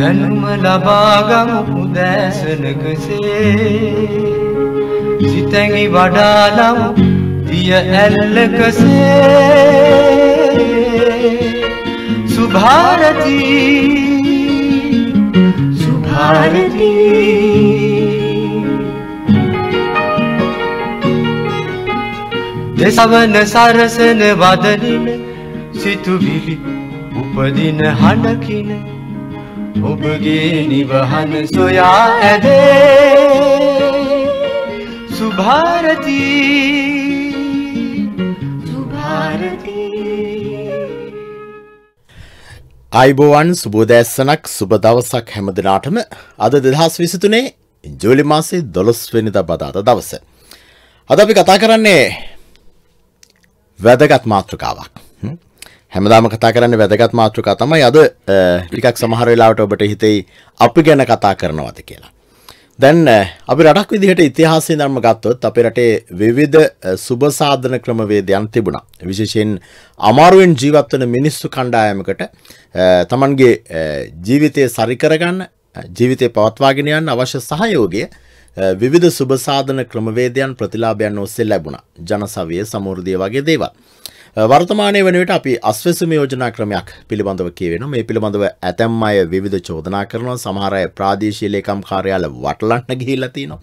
දැනුම ලබාගමු උදෑසනකසේ සිතැඟි වඩාලම් දිය ඇල්ලකසේ සුභාරතී සුභාරතී දෙසවන සරසන වදනින සිතුවිලි උපදින හඬකින ඔබගේ නිවහන සොයා ඇදේ සුභාරතී අයිබෝවන් සුබෝදැස්සනක් සුබ දවසක් හැම දෙනාටම අද දෙදහස් විසිතුනේ ජෝලි මාසේ දොළොස්වෙනිද බදාත දවස. අද අපි කතා කරන්නේ වැදගත් මාතෘකාවක්. හැමදාම කතා කරන්න වැදගත් මාතෘකා තමයි අද ටිකක් සමහර වෙලාවට ඔබට හිතෙයි අපි ගැන කතා කරනවද කියලා. දැන් අපි රටක් විදිහට ඉතිහාසය ධර්ම ගත්තොත් අපේ රටේ විවිධ සුබසාධන ක්‍රමවේදයන් තිබුණා. විශේෂයෙන් අමාරුවෙන් ජීවත් වන මිනිස්සු කණ්ඩායමකට තමන්ගේ ජීවිතය සරි කරගන්න, ජීවිතය පවත්වාගෙන යන්න අවශ්‍ය සහයෝගය විවිධ සුබසාධන ක්‍රමවේදයන් ප්‍රතිලාභයන් ඔස්සේ ලැබුණා. ජනසවිය, සමෘද්ධිය වගේ දේවල්. වර්තමානය වනට අපි අස්වැසුම යෝජනා ක්‍රමයක් පිළිබඳව කියවෙන මේ පිළිබඳව ඇතැම් අය විධ චෝදනා කරනවා සමහරය ප්‍රාදේශීලේකම් කාරයාල වටලන්න ගිහිල්ලති නවා.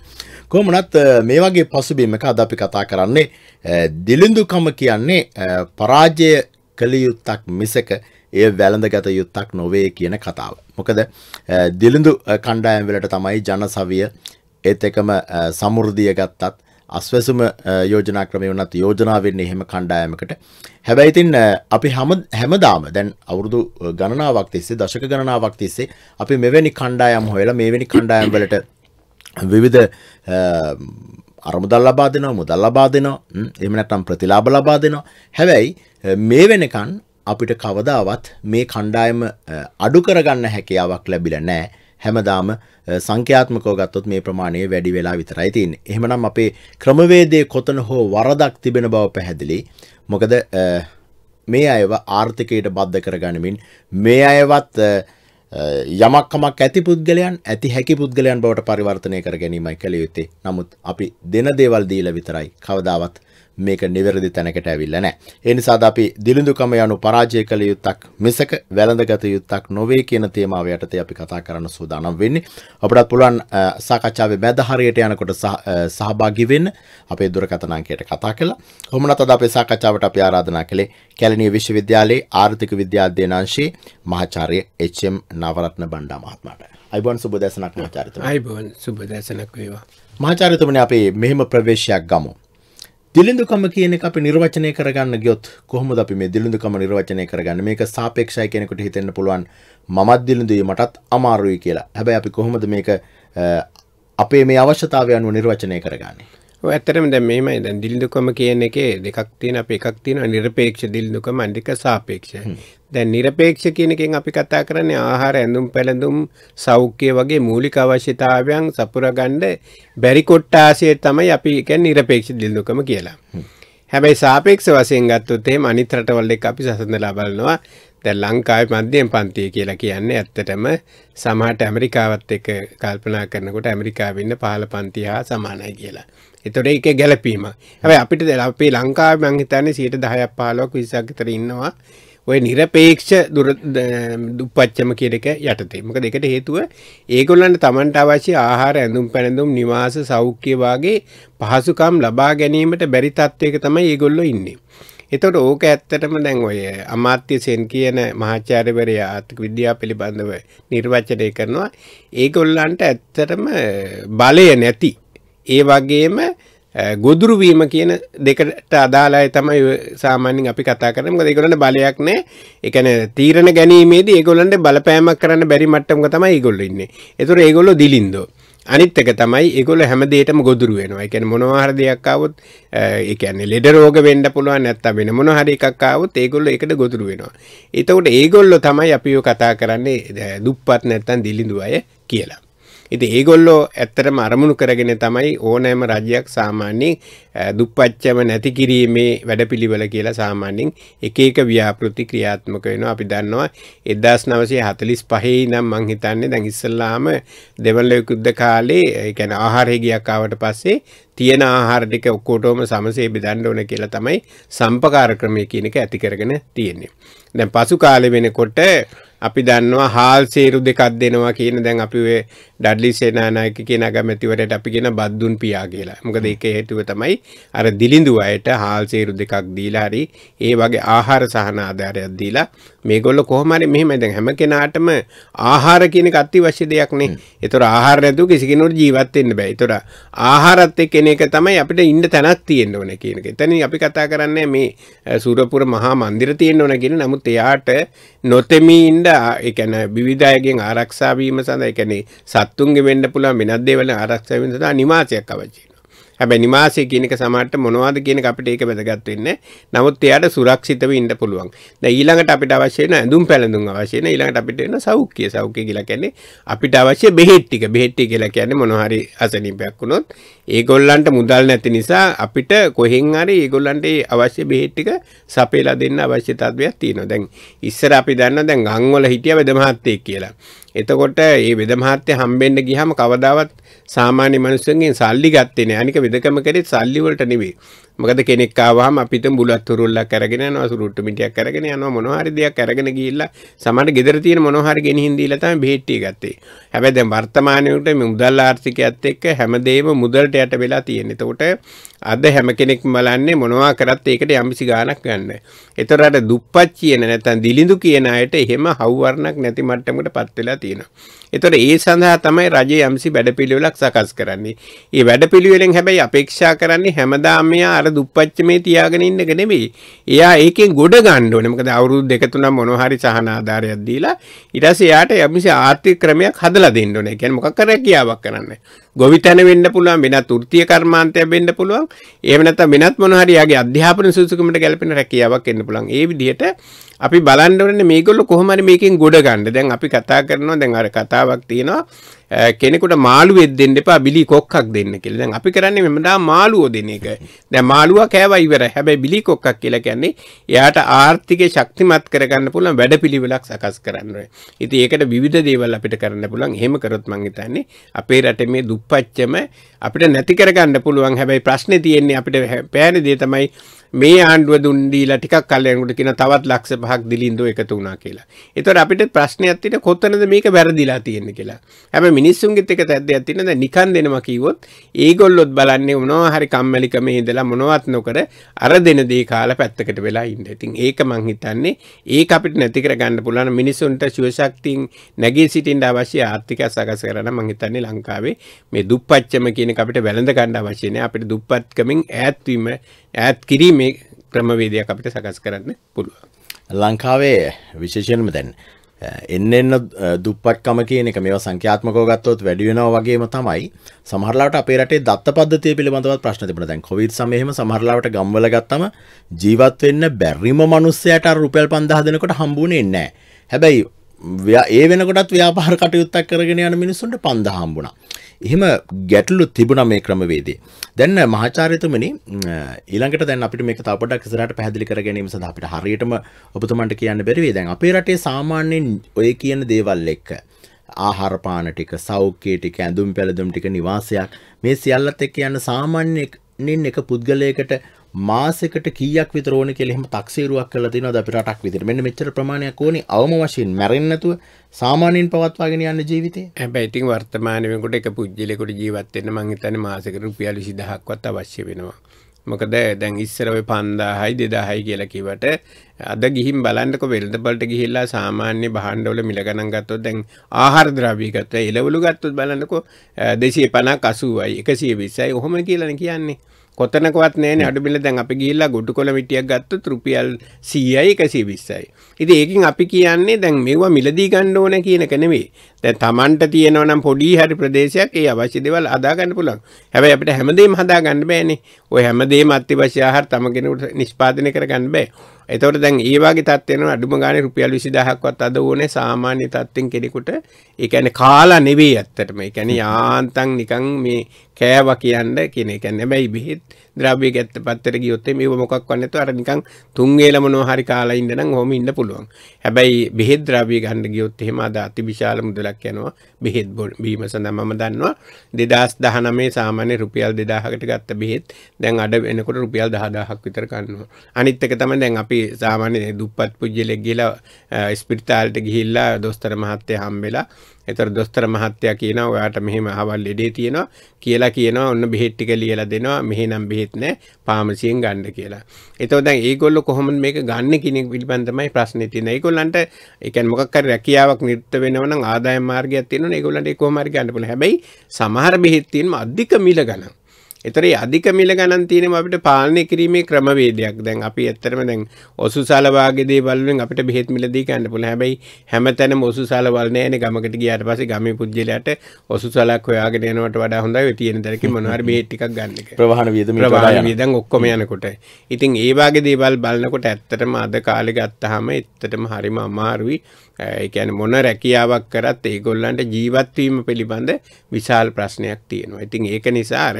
කොමනත් මේ වගේ පසුබීම එක අද අපි කතා කරන්නේ දිලිඳුකම කියන්නේ පරාජය කළයුත්තක් මිසක ඒ වැළඳ ගත යුත්තක් නොවේ කියන කතාව. මොකද දිලිඳු කණ්ඩායම් වෙලට තමයි ජන සවිය ඒත් එකම සමුෘදිය ගත්තත් අස්වැසුම යෝජනා ක්‍රමය වනත් යෝජනා වෙන්නේ හෙම කණ්ඩායමකට හැබැයිතින් අපි හැමදාම දැන් අවුරුදු ගණනාවක් තිස්සේ දශක ගණනාවක් තිස්සේ අපි මෙවැනි කණ්ඩායම් හොයලා මේවැනි කණ්ඩායම් වලට විවිධ අරමුදල් ලබා දෙනවා මුදල් ලබා දෙනවා එහෙම නැත්නම් ප්‍රතිලාභ ලබා දෙනවා හැබැයි මේ වෙනකන් අපිට කවදාවත් මේ කණ්ඩායම අඩු කරගන්න හැකියාවක් ලැබිලා නැහැ හැමදාම සංඛ්‍යාත්මකව ගත්තොත් මේ ප්‍රමාණය වැඩි වෙලා විතරයි තියෙන්නේ. එහෙමනම් අපේ ක්‍රමවේදයේ කොතන හෝ වරදක් තිබෙන බව පැහැදිලි. මොකද මේ අයව ආර්ථිකයට බද්ධ කරගනිමින් මේ අයවත් යමක්කමක් ඇති පුද්ගලයන් ඇති හැකි පුද්ගලයන් බවට පරිවර්තනය කර ගැනීමයි කළ යුත්තේ. නමුත් අපි දෙන දේවල් දීලා විතරයි කවදාවත් මේක නිවැරදි තැනකට ඇවිල්ල නෑ. එනිසාද අපි දිලිඳුකම යනු පරාජය කළ යුත්තක් මිසක වැළඳගත යුත්තක් නොවේ කියන තේමාව යටතේ අපි කතා කරන්න සූදානම් වෙන්නේ. අපටත් පුළුවන් සාකච්ඡාවේ මැද හරියට යනකොට සහභාගී වෙන්න අපේ දුරකථන අංකයට කතා කළා. කොහොමනත් අද අපේ සාකච්ඡාවට අපි ආරාධනා කළේ කැලණිය විශ්වවිද්‍යාලයේ ආර්ථික විද්‍යා අධ්‍යනාංශයේ මහාචාර්ය එච්.එම්. නවරත්න බණ්ඩා මහත්මයාට. අයිබෝන් සුබ දැසනක් මහාචාර්යතුමනි. අයිබෝන් සුබ දැසනක් වේවා. මහාචාර්යතුමනි අපේ මෙහෙම ප්‍රවේශයක් ගමු. දිලිඳුකම කියන එක අපි නිර්වචනය කරගන්න ගියොත් කොහොමද අපි මේ දිලිඳුකම නිර්වචනය කරගන්නේ මේක සාපේක්ෂයි කෙනෙකුට හිතෙන්න පුළුවන් මමත් දිලිඳුයි මටත් අමාරුයි කියලා. හැබැයි අපි කොහොමද මේක අපේ මේ අවශ්‍යතාවය අනුව නිර්වචනය කරගන්නේ? ඇතරම දැ මේමයි දැන් දිල්දුකම කියන එකේ දෙකක් තියෙන අප එකක් තියෙන නිරපේක්ෂ දිල්දුකම අන්ඩික සාපේක්ෂ දැන් නිරපේක්ෂ කියනකින් අපි කතා කරන්නේ ආහාර ඇඳුම් පැළඳුම් සෞඛ්‍ය වගේ මූලික අවශ්‍යතාවයන් සපුරගණ්ඩ බැරිකොට්ටාසය තමයි අපි එක නිරපේක්ෂ දිල්දුකම කියලා. හැබැයි සාපේක්ෂ වසයෙන් ගත්තොත්තේ අනිත් රටවල්ල එක අපි සසඳලා බලනවා දැ ලංකායි මධ්‍යයෙන් පන්තිය කියලා කියන්නේ ඇත්තටම සමහට ඇමරිකාවත් එක කල්පනා කරනකොට ඇමරිකාවෙන්න පහල පන්ති හා සමානයි කියලා. එතොට එක ගැලපීම හැබ අපිට දෙලපේ ලංකා මංහිතන්නේ සීට දහයක් පාලොක් විසාක්තර ඉන්නවා ඔය නිරපේක්ෂ දුපච්චම කියරක යටතේ මක දෙකට හේතුව ඒගොල්ලන්න තමන්ට අවශ්‍ය ආහාර ඇඳුම් පැනඳුම් නිවාස සෞඛ්‍යවාගේ පහසුකම් ලබා ගැනීමට බැරි තත්ත්වයක තමයි ඒගොල්ලො ඉන්නේ. එතොට ඕක ඇත්තටම දැන් ඔය අමාත්‍ය සෙන් කියන මහාචාර්යවරය ආර්ථික විද්‍යා පිළිබඳව නිර්වචනය කරනවා ඒගොල්ලන්ට ඇත්තටම බලය නැති ඒ වගේම ගොදුරු වීම කියන දෙකට අදාළයි තමයි සාමාන්‍යයෙන් අපි කතා කරන්නේ. මොකද ඒගොල්ලන්ට බලයක් නැහැ. ඒ කියන්නේ තීරණ ගැනීමේදී ඒගොල්ලන්ට බලපෑමක් කරන්න බැරි මට්ටමක තමයි ඒගොල්ලෝ ඉන්නේ. ඒතර ඒගොල්ලෝ දිලින්දෝ. අනිත් එක තමයි ඒගොල්ලෝ හැම දෙයකටම ගොදුරු වෙනවා. ඒ කියන්නේ මොනවා හරි දෙයක් ආවොත් ඒ කියන්නේ ලෙඩ රෝග වෙන්න පුළුවන් නැත්තම් වෙන මොන හරි එකක් ආවොත් ඒගොල්ලෝ ඒකට ගොදුරු වෙනවා. ඒතකොට ඒගොල්ලෝ තමයි අපිව කතා කරන්නේ දුප්පත් නැත්තම් දිලිඳු අය කියලා. ඉති ඒගොල්ලෝ ඇත්තරම අරමුණු කරගෙන තමයි ඕනෑම රජයක් සාමාන්‍යෙන් දුප්පච්චම නැති කිරීමේ වැඩපිළිවල කියලා සාමාන්‍යෙන් එක එක ව්‍යාපෘති ක්‍රියාත්මක වෙනවා අපි දන්නවා එදස් නවසේ හතලිස් පහේ නම් මංහිතන්නේ දැන් ඉස්සල්ලාම දෙවල්ලයකුද්ද කාලේ එකැන ආහාරේගියක්කාවට පස්සේ තියෙන ආහාරටික ඔක්කෝටෝම සමසේ බෙදන්න ඕන කියලා තමයි සම්පකාර ක්‍රමය කියන එක ඇති කරගෙන තියෙන්නේ. දැන් පසු කාලෙ වෙනකොට අපි දන්නවා හාල් සේරු දෙකක් දෙනවා කියන දැන් අපි ඩඩ්ලි සේනානායක කියන අගමැතිවරට අපි කියෙන බද්දුන් පියා කියලා මොකද ඒක හේතුව තමයි අර දිලිඳු අයට හාල්සේරු දෙකක් දීලා හරි ඒ වගේ ආහාර සහන ආධාරයක් දීලා මේගොල්ල කොහමරි මෙහෙම දැන් හැම කෙනාටම ආහාර කියන කත්ති වශ්‍ය දෙයක් නේ එතොර ආහාර නැතුව කිසි කෙනෙකුට ජීවත් වෙන්න බෑ එතොර ආහාරත් එක්ක එන එක තමයි අපිට ඉන්න තැනක් තියෙන්න ඕන කියන එක. එතනින් අපි කතා කරන්නේ මේ සූරපුර මහා මන්දිර තියෙන්න ඕන කියන නමුත් එයාට නොතෙමී ඉන්න ඒ කියන්නේ විවිධ අයගෙන් ආරක්ෂා වීම සඳහා ඒ කියන්නේ සත්තුන්ගේ වෙන්න පුළුවන් වෙනත් දේවල් ආරක්ෂා වෙන සඳහා නිවාසයක් අවශ්‍යයි. හැබැයි නිවාසය කියන එක සමහරට මොනවද කියන එක අපිට ඒක වැදගත් වෙන්නේ. නමුත් එයාට සුරක්ෂිතව ඉන්න පුළුවන්. දැන් ඊළඟට අපිට අවශ්‍ය වෙන ඇඳුම් පැළඳුම් අවශ්‍ය වෙන ඊළඟට අපිට වෙන සෞඛ්‍ය සෞඛ්‍ය කියලා කියන්නේ අපිට අවශ්‍ය බෙහෙත් ටික. බෙහෙත් ටික කියලා කියන්නේ මොන හරි අසනීපයක් වුණොත් ඒගොල්ලන්ට මුදල් නැති නිසා අපිට කොහෙන් හරි ඒගොල්ලන්ට අවශ්‍ය බෙහෙත් ටික සපයලා දෙන්න අවශ්‍ය තත්ත්වයක් තියෙනවා. දැන් ඉස්සර අපි දන්නවා දැන් ගම්වල හිටිය වෙද මහත්තයෙක් කියලා. එතකොට ඒ වෙද මහත්තය හම්බෙන්න ගියාම කවදාවත් සාමාන්‍ය මිනිස්සුන්ගෙන් සල්ලි ගත්තේ නෑ. අනික වෙදකම කරේ සල්ලි වලට නෙවෙයි. මොකද කෙනෙක් ආවම අපිට බුලත් තුරුල්ලක් අරගෙන යනවා සුරුට්ටු මිටියක් අරගෙන යනවා මොනවා හරි දෙයක් අරගෙන ගිහිල්ලා සමහර ගෙදර තියෙන මොනවා හරි ගෙනිහින් දීලා තමයි බෙහෙට්ටිය ගත්තේ. හැබැයි දැන් වර්තමානයේ උට මේ මුදල් ආර්ථිකයත් එක්ක හැමදේම මුදලට යට වෙලා තියෙන. එතකොට අද හැම කෙනෙක්ම බලන්නේ මොනවා කරත් ඒකට යම්කිසි ගාණක් ගන්න. ඒතර අර දුප්පත් කියන නැත්නම් දිලිඳු කියන අයට එහෙම හවුවරණක් නැති මට්ටමකටපත් වෙලා තියෙනවා. ඒතර ඒ සඳහා තමයි රජය යම්කිසි වැඩපිළිවෙලක් සකස් කරන්නේ. මේ වැඩපිළිවෙලෙන් හැබැයි අපේක්ෂා කරන්නේ හැමදාම අර දුප්පච්චමේ තියාගෙන ඉන්නක නෙමෙයි. එයා ඒකෙන් ගොඩ ගන්න ඕනේ. මොකද අවුරුදු දෙක තුනක් මොනවා හරි සහන ආධාරයක් දීලා ඊට පස්සේ එයාට යම්සි ආර්ථික ක්‍රමයක් හදලා දෙන්න ඕනේ. කියන්නේ මොකක් රැකියාවක් කරන්න. ගොවිතැන වෙන්න පුළුවන්, වෙනත් වෘත්තීය කර්මාන්තයක් වෙන්න පුළුවන්. එහෙම නැත්නම් වෙනත් මොනවා හරි යාගේ අධ්‍යාපන සුසුකමට ගැලපෙන රැකියාවක් වෙන්න පුළුවන්. ඒ විදිහට අපි බලන්න ඕනේ මේගොල්ලෝ කොහොම හරි මේකෙන් ගොඩ ගන්න. දැන් අපි කතා කරනවා දැන් අර කතාවක් තියෙනවා කෙනෙකුට මාළුවෙක් දෙන්න එපා බිලි කොක්කක් දෙන්න කියලා. දැන් අපි කරන්නේ මෙමදා මාළුවෝ දෙන එක. දැන් මාළුවා කෑවා ඉවරයි. හැබැයි බිලි කොක්කක් කියලා කියන්නේ එයාට ආර්ථිකය ශක්තිමත් කරගන්න පුළුවන් වැඩපිළිවෙලක් සකස් කරන්න ඕනේ. ඉතින් ඒකට විවිධ දේවල් අපිට කරන්න පුළුවන්. එහෙම කරොත් මං හිතන්නේ අපේ රටේ මේ දුප්පත්කම අපිට නැති කරගන්න පුළුවන්. හැබැයි ප්‍රශ්නේ තියෙන්නේ අපිට පෑන දේ තමයි මේ ආණ්ඩුව දුන් දීලා ටිකක් කල් යනකොට කියන තවත් ලක්ෂ 5ක් දිලින්දෝ එකතු වුණා කියලා. ඒතකොට අපිට ප්‍රශ්නයක් තියෙන කොතනද මේක වැරදිලා තියෙන්නේ කියලා. හැබැයි මිනිස්සුන්ගෙත් එක තැද්දයක් තියෙන දැන් නිකන් දෙනවා කිව්වොත් ඒගොල්ලොත් බලන්නේ මොනවා හරි කම්මැලිකමේ ඉඳලා මොනවත් නොකර අර දෙන දේ කාලා පැත්තකට වෙලා ඉන්න. ඉතින් ඒක මං හිතන්නේ ඒක අපිට නැති කර ගන්න පුළුවන් මිනිසුන්ට ශිවශක්තියින් නැගී සිටින්න අවශ්‍ය ආර්ථිකය සකස් කරන්න මං හිතන්නේ ලංකාවේ මේ දුප්පත්කම කියන එක අපිට වැළඳ ගන්න අවශ්‍ය නැහැ. අපිට දුප්පත්කමින් ඈත් වීම ඈත් කිරීමේ ක්‍රමවේදයක් අපිට සකස් කරන්න පුළුවන්. ලංකාවේ විශේෂයෙන්ම දැන් එන්න එන්න දුප්පත්කම කියන එක මේ සංඛ්‍යාත්මකව ගත්තොත් වැඩි වෙනවා වගේම තමයි සමහරලාට අපේ රටේ දත්ත පද්ධතිය පිළිබඳවත් ප්‍රශ්න තිබුණා. දැන් කොවිඩ් සමයේම සමහරලාට ගම්වල ගත්තම ජීවත් වෙන්න බැරිම මිනිස්සයාට අර රුපියල් 5000 දෙනකොට හම්බුනේ නැහැ. හැබැයි ඒ වෙනකොටත් ව්‍යාපාර කටයුත්තක් කරගෙන යන මිනිස්සුන්ට පන්ද හම්බුණා. එහෙම ගැටලු තිබුණා මේ ක්‍රමවේදයේ. දැන් මහාචාර්යතුමනි ඊළඟට දැන් අපිට මේක තව පොඩ්ඩක් ඉස්සරහට පැහැදිලි කර ගැනීම සඳහා අපිට හරියටම ඔබතුමන්ට කියන්න බැරි වෙයි. දැන් අපේ රටේ සාමාන්‍යයෙන් ඔය කියන දේවල් එක්ක ආහාර පාන ටික, සෞඛ්‍ය ටික, ඇඳුම් පැළඳුම් ටික, නිවාසයක් මේ සියල්ලත් එක්ක යන සාමාන්‍ය නින් එක පුද්ගලයකට මාසෙකට කීයක් විතර ඕනේ කියලා එහෙම තක්සේරුවක් කරලා තිනවා අපි රටක් විදිහට. මෙන්න මෙච්චර ප්‍රමාණයක් ඕනේ අවම වශයෙන් මැරෙන්නේ නැතුව සාමාන්‍යයෙන් පවත්වාගෙන යන්න ජීවිතේ. හැබැයි ඉතින් වර්තමාන වෙනකොට එක පුජ්‍යලෙකුට ජීවත් වෙන්න මං හිතන්නේ මාසෙකට රුපියල් 20000ක්වත් අවශ්‍ය වෙනවා. මොකද දැන් ඉස්සර ඔය 5000යි 2000යි කියලා කිව්වට අද ගිහින් බලන්නකො වෙළඳපළට ගිහිල්ලා සාමාන්‍ය භාණ්ඩ වල මිල ගණන් ගත්තොත් දැන් ආහාර ද්‍රව්‍ය ගත්තොත් එළවලු ගත්තොත් බලන්නකො 250ක් 80යි 120යි ඔහොම කියලානේ කියන්නේ. කොතනකවත් නෑන අඩුබිල දැන් අපි ගිල්ලා ගොඩු කොළ මිටියක් ගත්ත රුපියල් සීයයි එකසේ විස්සයි. ඉති ඒකින් අපි කියන්නේ දැන් මෙවා මිලදී ගන්න ඕන කියන කනෙවේ දැ තමන්ට තියෙනවනම් පොඩි හරි ප්‍රදේශයක් ඒ අවශ්‍ය දෙවල් අදාගන්න පුළන් හැබයි අපට හැමදේම හදා ගන්න බෑනේ ඔය හැමදේ මත්ති වශ්‍යහර තමගෙනට නිෂ්පාදනය කර ගන්න බෑ එතවට දැන් ඒවාගේ තත්වයන අඩුම ගාන රුපියල් විසිදහක්වත් අද ඕනේ සාමාන්‍ය තත්ත්වෙන් කෙනෙකුට එකන කාලා නෙවේ ඇත්තටම එකන යාන්තන් නිකං මේ කෑවා කියන්න කියන එක නැබැයි බෙහෙත් ද්‍රව්‍ය ගැත්ත පත්තර ගියොත් මේව මොකක් වන්නේතු අර නිකන් තුන් වේලම හරි කාලා ඉන්න නම් ඔහොම ඉන්න පුළුවන්. හැබැයි බෙහෙත් ද්‍රව්‍ය ගන්න ගියොත් එහෙම අද අතිවිශාල මුදලක් යනවා බෙහෙත් බීම සඳහා මම දන්නවා 2019 සාමාන්‍ය රුපියල් 2000කට ගත්ත බෙහෙත් දැන් අඩ වෙනකොට රුපියල් 10000ක් විතර ගන්නවා. අනිත් එක තමයි දැන් අපි සාමාන්‍ය දුප්පත් පුජ්‍යලෙක් ගිහලා ස්පිරිතාලට ගිහිල්ලා දොස්තර මහත්තයා හම්බෙලා එතර දොස්තර මහත්තයා කියනවා ඔයාට මෙහෙම අහවල් ලෙඩේ තියෙනවා කියලා කියනවා ඔන්න බෙහෙත් ටික ලියලා දෙනවා මෙහෙනම් බෙහෙත් නැහැ පාමසියෙන් ගන්න කියලා. එතකොට දැන් ඒගොල්ලෝ කොහොමද මේක ගන්න කෙනෙක් පිළිබඳ තමයි ප්‍රශ්නේ තියෙන්නේ. ඒගොල්ලන්ට ඒ කියන්නේ මොකක් හරි රැකියාවක් නිර්ත වෙනව නම් ආදායම් මාර්ගයක් තියෙනවනේ ඒගොල්ලන්ට ඒ කොහොම හරි ගන්න පුළුවන්. හැබැයි සමහර බෙහෙත් තියෙනවා අධික මිල ගණන්. එතරේ අධික මිල ගණන් තියෙනවා අපිට පාලනය කිරීමේ ක්‍රමවේදයක්. දැන් අපි ඇත්තටම දැන් ඔසුසාල වාගේ දේවල් වලින් අපිට බෙහෙත් මිලදී ගන්න පුළුවන්. හැබැයි හැමතැනම ඔසුසාල වල නැහැනේ. ගමකට ගියාට පස්සේ ගමේ පුජ්‍යලයට ඔසුසාලක් හොයාගෙන යනවට වඩා හොඳයි ඔය තියෙන දරකින් මොනවා හරි බෙහෙත් ටිකක් ගන්න එක. ප්‍රවාහන වියදම ප්‍රවාහන වියදම් ඔක්කොම යනකොට. ඉතින් ඒ වාගේ දේවල් බලනකොට ඇත්තටම අද කාලේ ගත්තාම ඇත්තටම හරිම අමාරුයි. එකැන මොන රැකියාවක් කරත් ඒගොල්ලන්ට ජීවත්වීම පිළිබඳ විශාල් ප්‍රශ්නයක් තියෙනවා. ඉතින් ඒක නිසාර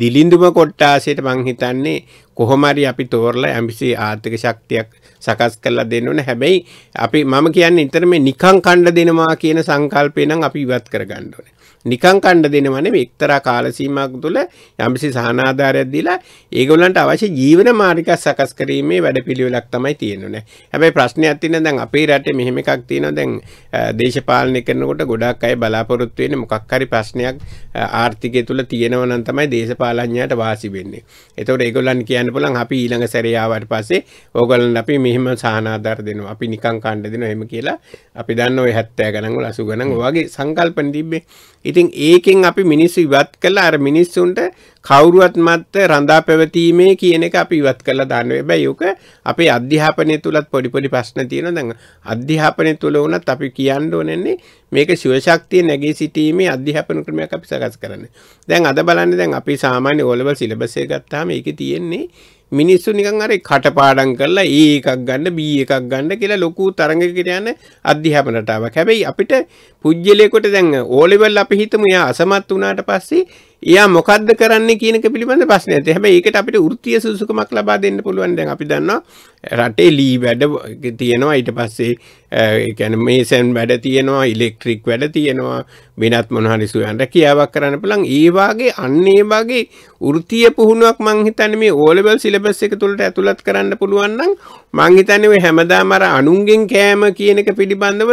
දිලිඳුම කොට්ටාසයට මංහිතන්නේ කොහොමරි අපි තෝරල ඇමිසි ආර්ථික ශක්තියක් සකස් කරලා දෙන්න ඕන හැබැයි අපි මම කියන්නේ නිතර මේ නිකං කණ්ඩ දෙනවා කියන සංකල්පය නම් අපි ඉවත් කරගන්න ඕනේ. නිකං කණ්ඩ දෙනවනේ එක්තරා කාලසීමක් තුළ යම්සි සහනාධාරයක් දීලා ඒගොල්ලන්ට අවශ්‍ය ජීවන මාර්ගික සකස් කිරීමේ වැඩපිළිවෙලක් තමයි තියෙන්නේ. හැබැයි ප්‍රශ්නයක් තියෙන දැන් අපේ රටේ මෙහෙම එකක් තියෙනවා දැන් දේශපාලනය කරනකොට ගොඩක් අය බලාපොරොත්තු වෙන්නේ මොකක් හරි ප්‍රශ්නයක් ආර්ථිකය තුළ තියෙනවා නම් තමයි දේශපාලඥයාට වාසි වෙන්නේ. ඒතකොට ඒගොල්ලන් කියන්න පුළුවන් අපි ඊළඟ සැරේ ආවට පස්සේ ඕගොල්ලන් අපි මෙහෙම සහනාධාර දෙනවා. අපි නිකං කණ්ඩ දෙනවා එහෙම කියලා අපි දන්න ඔය 70 ගණන් වල 80 ගණන් ඔයගේ සංකල්පන තිබ්බේ. ඉතින් ඒකෙන් අපි මිනිස්සු ඉවත් කළා අර මිනිස්සුන්ට කවුරුවත් මත්ත රඳා පැවතීමේ කියන එක අපි ඉවත් කළා දාන්න. හැබැයි ඒක අපේ අධ්‍යාපනය තුලත් පොඩි පොඩි ප්‍රශ්න තියෙනවා. දැන් අධ්‍යාපනය තුල වුණත් අපි කියන්න ඕනන්නේ මේක ශිවශක්තිය නැගී සිටීමේ අධ්‍යාපන ක්‍රමයක් අපි සකස් කරන්න. දැන් අද බලන්න දැන් අපි සාමාන්‍ය ඕ ලෙවල් සිලබස් එක ගත්තාම ඒකේ තියෙන්නේ මිනිස්සු නිකන් අර කටපාඩම් කරලා ඒ එකක් ගන්න බී එකක් ගන්න කියලා ලොකු තරඟකට යන අධ්‍යාපන රටාවක්. හැබැයි අපිට පුජ්‍යලයකට දැන් ඕ ලෙවල් අපි හිතමු එයා අසමත් වුණාට පස්සේ එයා මොකද්ද කරන්නේ කියන එක පිළිබඳ ප්‍රශ්නයක් තියෙනවා. හැබැයි ඒකට අපිට වෘත්තීය සුසුකමක් ලබා දෙන්න පුළුවන්. දැන් අපි දන්නවා රටේ ලී වැඩ තියෙනවා. ඊට පස්සේ ඒ කියන්නේ මේසන් වැඩ තියෙනවා, ඉලෙක්ට්‍රික් වැඩ තියෙනවා, වෙනත් මොන හරි සුවයන් රැකියාවක් කරන්න පුළුවන්. ඒ වාගේ අන්න ඒ වාගේ වෘත්තීය පුහුණුවක් මං හිතන්නේ මේ O level syllabus එක තුලට ඇතුළත් කරන්න පුළුවන් නම් මං හිතන්නේ හැමදාම අර අනුන්ගෙන් කෑම කියන එක පිළිබඳව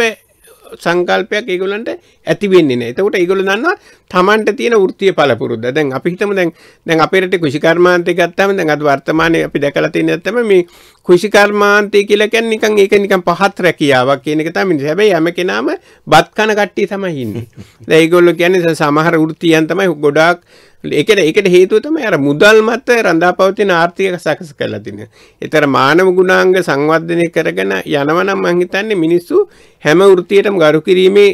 සංකල්පයක් ඒගොල්ලන්ට ඇති වෙන්නේ නැහැ. එතකොට ඒගොල්ලෝ දන්නවා Tamanට තියෙන වෘත්තීය පළපුරුද්ද. දැන් අපි හිතමු දැන් දැන් අපේ රටේ කෘෂිකර්මාන්තය ගත්තාම දැන් අද වර්තමානයේ අපි දැකලා තියෙන දේ තමයි මේ කෘෂිකර්මාන්තය කියලා කියන්නේ නිකන් ඒක නිකන් පහත් රැකියාවක් කියන එක තමයි. හැබැයි හැම කෙනාම බත් කන කට්ටිය තමයි ඉන්නේ. දැන් ඒගොල්ලෝ කියන්නේ සමහර වෘත්තියන් තමයි ගොඩාක් ඒකට ඒකට හේතුව තමයි අර මුදල් මත රඳාපවතින ආර්ථික සකස් කරලා තින. ඒතර මානව ගුණාංග සංවර්ධනය කරගෙන යනවනම් මං හිතන්නේ මිනිස්සු හැම වෘත්තියටම ගරු කිරීමේ